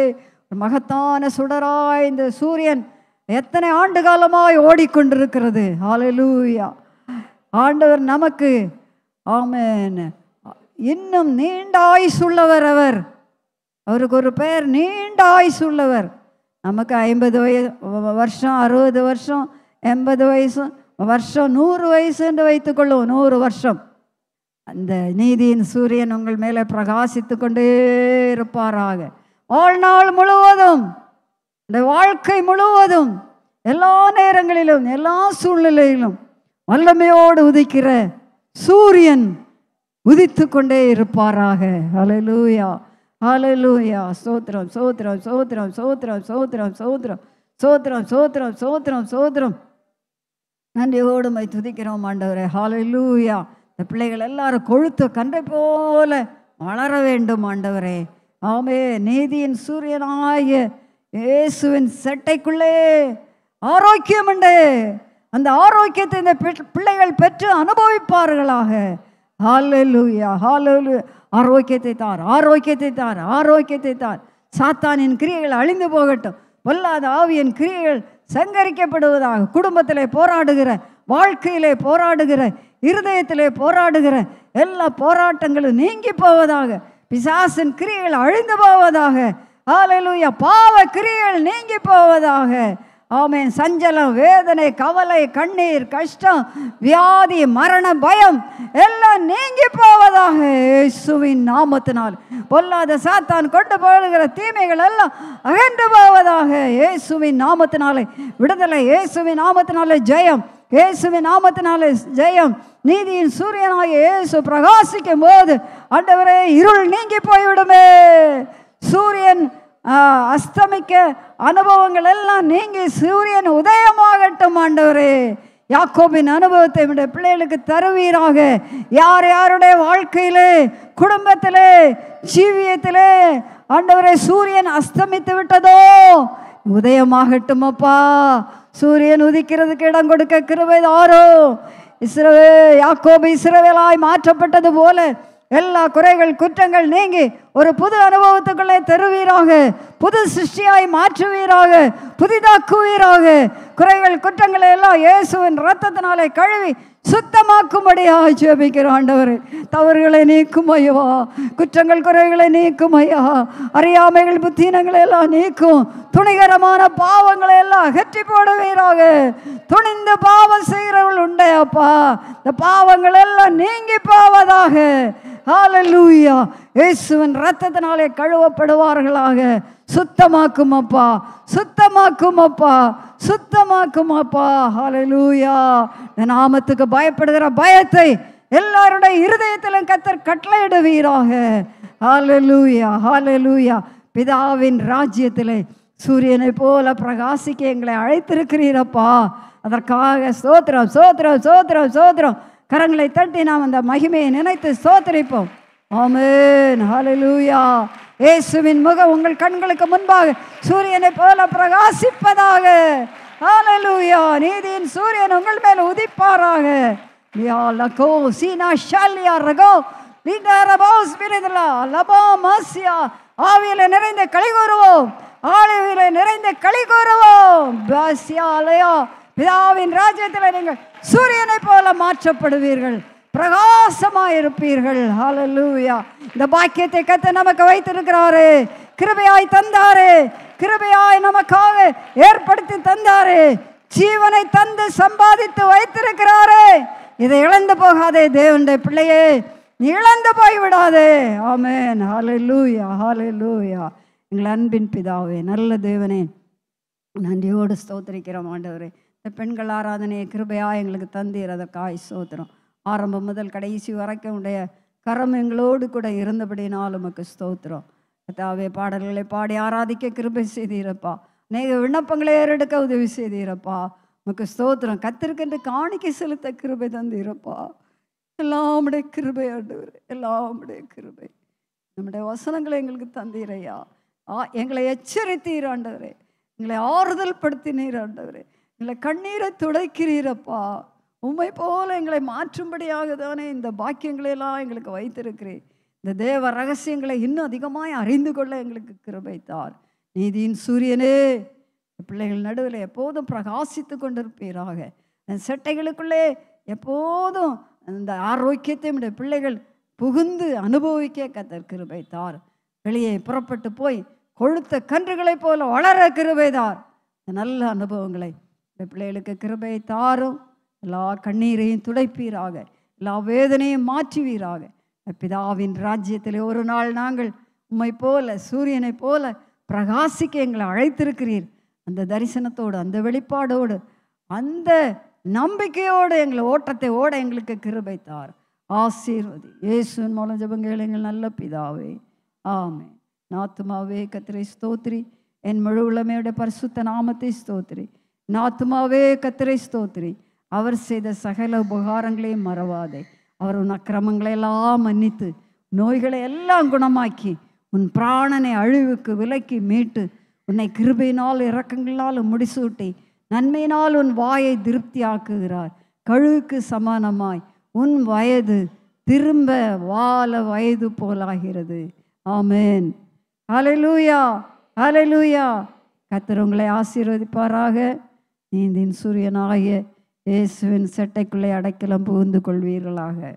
மகத்தான சுடராய் இந்த சூரியன் எத்தனை ஆண்டு காலமாய் ஓடிக்கொண்டிருக்கிறது ஆலலூயா ஆண்டவர் நமக்கு ஆமேன் இன்னும் நீண்ட ஆயுசுள்ளவர் அவர் அவருக்கு ஒரு பெயர் நீண்ட ஆயுசு உள்ளவர் நமக்கு ஐம்பது வயசு வருஷம் அறுபது வருஷம் எண்பது வயசு வருஷம் நூறு வயசு என்று வைத்துக்கொள்ளும் நூறு வருஷம் அந்த நீதியின் சூரியன் உங்கள் மேலே பிரகாசித்து கொண்டே இருப்பாராக வாழ்நாள் முழுவதும் இந்த வாழ்க்கை முழுவதும் எல்லா நேரங்களிலும் எல்லா சூழ்நிலையிலும் வல்லமையோடு உதிக்கிற சூரியன் உதித்து கொண்டே இருப்பாராக அலலூயா ஹாலலூயா சோத்ரம் சோத்ரம் சோத்ரம் சோத்ரம் சோத்ரம் சோத்ரம் சோத்ரம் சோத்ரம் சோத்ரம் சோத்ரம் நன்றி ஓடுமை துதிக்கிறோம் ஆண்டவரே ஹாலலூயா இந்த பிள்ளைகள் எல்லாரும் கொழுத்து கன்றை போல வளர வேண்டும் ஆண்டவரே ஆமே நீதியின் சூரியனாய இயேசுவின் செட்டைக்குள்ளே ஆரோக்கியம் உண்டு அந்த ஆரோக்கியத்தை இந்த பிள்ளைகள் பெற்று அனுபவிப்பார்களாக ஹாலலூயா ஹாலலூயா ஆரோக்கியத்தை தார் ஆரோக்கியத்தை தார் ஆரோக்கியத்தை தார் சாத்தானின் கிரியைகள் அழிந்து போகட்டும் பொல்லாத ஆவியின் கிரியைகள் சங்கரிக்கப்படுவதாக குடும்பத்திலே போராடுகிற வாழ்க்கையிலே போராடுகிற இருதயத்திலே போராடுகிற எல்லா போராட்டங்களும் நீங்கி போவதாக பிசாசின் கிரியைகள் அழிந்து போவதாக ஆலையிலுயா பாவ கிரியைகள் நீங்கி போவதாக ஆமேன் சஞ்சலம் வேதனை கவலை கண்ணீர் கஷ்டம் வியாதி மரண பயம் எல்லாம் நீங்கி போவதாக இயேசுவின் நாமத்தினால் பொல்லாத சாத்தான் கொண்டு போகிற தீமைகள் எல்லாம் அகன்று போவதாக இயேசுவின் நாமத்தினாலே விடுதலை இயேசுவின் நாமத்தினாலே ஜெயம் இயேசுவின் நாமத்தினாலே ஜெயம் நீதியின் சூரியனாக இயேசு பிரகாசிக்கும் போது அண்டவரே இருள் நீங்கி போய்விடுமே சூரியன் அஸ்தமிக்க அனுபவங்கள் எல்லாம் நீங்கி சூரியன் உதயமாகட்டும் ஆண்டவரே யாக்கோபின் அனுபவத்தை விட பிள்ளைகளுக்கு தருவீராக யார் யாருடைய வாழ்க்கையிலே குடும்பத்திலே ஜீவியத்திலே ஆண்டவரை சூரியன் அஸ்தமித்து விட்டதோ உதயமாகட்டும் அப்பா சூரியன் உதிக்கிறதுக்கு இடம் கொடுக்க கிருவை தாரோ இஸ்ரவே யாக்கோபு இஸ்ரவேலாய் மாற்றப்பட்டது போல எல்லா குறைகள் குற்றங்கள் நீங்கி ஒரு புது அனுபவத்துக்குள்ளே தருவீராக புது சிருஷ்டியாய் மாற்றுவீராக புதிதாக்குவீராக குறைகள் குற்றங்களை எல்லாம் இயேசுவின் ரத்தத்தினாலே கழுவி சுத்தமாக்கும்படியாக ஜெபிக்கிற ஆண்டவர் தவறுகளை நீக்கும் ஐயவா குற்றங்கள் குறைகளை நீக்கும் ஐயா அறியாமைகள் புத்தீனங்களை எல்லாம் நீக்கும் துணிகரமான பாவங்களை எல்லாம் அகற்றி போடுவீராக துணிந்து பாவம் செய்கிறவள் உண்டையாப்பா இந்த பாவங்கள் எல்லாம் நீங்கி போவதாக ஹாலலூயா இயேசுவின் ரத்தத்தினாலே கழுவப்படுவார்களாக சுத்தமாக்கும் அப்பா சுத்தமாக்கும் அப்பா சுத்தமாக்கும் அப்பா ஹாலலூயா நாமத்துக்கு பயப்படுகிற பயத்தை எல்லாருடைய இருதயத்திலும் கத்தர் கட்டளையிடுவீராக ஹாலலூயா ஹாலலூயா பிதாவின் ராஜ்யத்திலே சூரியனை போல பிரகாசிக்க எங்களை அழைத்திருக்கிறீரப்பா அதற்காக சோத்திரம் சோத்திரம் சோத்திரம் சோத்திரம் கரங்களை தட்டி நாம் அந்த மகிமையை நினைத்து சோதரிப்போம் ஆமேன் ஹலலூயா இயேசுவின் முகம் உங்கள் கண்களுக்கு முன்பாக சூரியனை போல பிரகாசிப்பதாக ஹலலூயா நீதியின் சூரியன் உங்கள் மேல் உதிப்பாராக லகோ சீனா ரகோ லபா மாசியா நிறைந்த களி கூறுவோம் ஆளுவில நிறைந்த களி கூறுவோம் பிதாவின் ராஜ்யத்தில் நீங்கள் சூரியனை போல மாற்றப்படுவீர்கள் பிரகாசமாக இருப்பீர்கள் ஹலலூயா இந்த பாக்கியத்தை கற்று நமக்கு வைத்திருக்கிறாரு கிருபையாய் தந்தாரு கிருபையாய் நமக்காக ஏற்படுத்தி தந்தாரு ஜீவனை தந்து சம்பாதித்து வைத்திருக்கிறாரு இதை இழந்து போகாதே தேவனுடைய பிள்ளையே இழந்து போய் விடாதே ஆமேன் ஹாலூயா லூயா எங்கள் அன்பின் பிதாவே நல்ல தேவனே நன்றியோடு ஸ்தோத்திரிக்கிறோம் ஆண்டவரே இந்த பெண்கள் ஆராதனையை கிருபையாக எங்களுக்கு தந்தீர் அதற்காய் சோத்திரம் ஆரம்பம் முதல் கடைசி வரைக்கும் உடைய கரம் எங்களோடு கூட இருந்தபடினால் உமக்கு ஸ்தோத்திரம் கத்தாவே பாடல்களை பாடி ஆராதிக்க கிருபை செய்தீரப்பா அநேக விண்ணப்பங்களை ஏறெடுக்க உதவி செய்தீரப்பா உமக்கு ஸ்தோத்திரம் கத்திருக்கின்ற காணிக்க செலுத்த கிருபை தந்தீரப்பா எல்லாமுடைய கிருபை ஆண்டவர் எல்லாமுடைய கிருபை நம்முடைய வசனங்களை எங்களுக்கு தந்தீரையா ஆ எங்களை எச்சரித்தீராண்டவரே எங்களை ஆறுதல் படுத்தினீராண்டவரே எங்களை கண்ணீரை துடைக்கிறீரப்பா உண்மை போல எங்களை மாற்றும்படியாக தானே இந்த பாக்கியங்களையெல்லாம் எங்களுக்கு வைத்திருக்கிறேன் இந்த தேவ ரகசியங்களை இன்னும் அதிகமாக அறிந்து கொள்ள எங்களுக்கு கிருபைத்தார் நீதியின் சூரியனே பிள்ளைகள் நடுவில் எப்போதும் பிரகாசித்து கொண்டிருப்பீராக செட்டைகளுக்குள்ளே எப்போதும் இந்த ஆரோக்கியத்தையும் இந்த பிள்ளைகள் புகுந்து அனுபவிக்க கத்தர் கிருபைத்தார் வெளியே புறப்பட்டு போய் கொழுத்த கன்றுகளைப் போல வளர கிருபைதார் நல்ல அனுபவங்களை பிள்ளைகளுக்கு கிருபை தாரும் எல்லா கண்ணீரையும் துடைப்பீராக எல்லா வேதனையும் மாற்றுவீராக பிதாவின் ராஜ்யத்தில் ஒரு நாள் நாங்கள் உம்மை போல சூரியனை போல பிரகாசிக்க எங்களை அழைத்திருக்கிறீர் அந்த தரிசனத்தோடு அந்த வெளிப்பாடோடு அந்த நம்பிக்கையோடு எங்களை ஓட்டத்தை ஓட எங்களுக்கு கிருபை தார் ஆசீர்வதி இயேசுவின் மூலம் ஜபங்கள் எங்கள் நல்ல பிதாவே ஆமே நாத்துமாவே கத்திரை ஸ்தோத்ரி என் முழு உளமையோட பரிசுத்த நாமத்தை ஸ்தோத்ரி நாத்துமாவே கத்திரை ஸ்தோத்திரி அவர் செய்த சகல உபகாரங்களையும் மறவாதே அவர் உன் அக்கிரமங்களை எல்லாம் மன்னித்து நோய்களை எல்லாம் குணமாக்கி உன் பிராணனை அழிவுக்கு விலக்கி மீட்டு உன்னை கிருபையினால் இறக்கங்களால் முடிசூட்டி நன்மையினால் உன் வாயை திருப்தியாக்குகிறார் கழுவுக்கு சமானமாய் உன் வயது திரும்ப வாழ வயது போலாகிறது ஆமேன் அலலூயா அலலூயா கத்திரவங்களை உங்களை ஆசீர்வதிப்பாராக நீந்தின் சூரியனாகிய இயேசுவின் செட்டைக்குள்ளே அடைக்கலம் புகுந்து கொள்வீர்களாக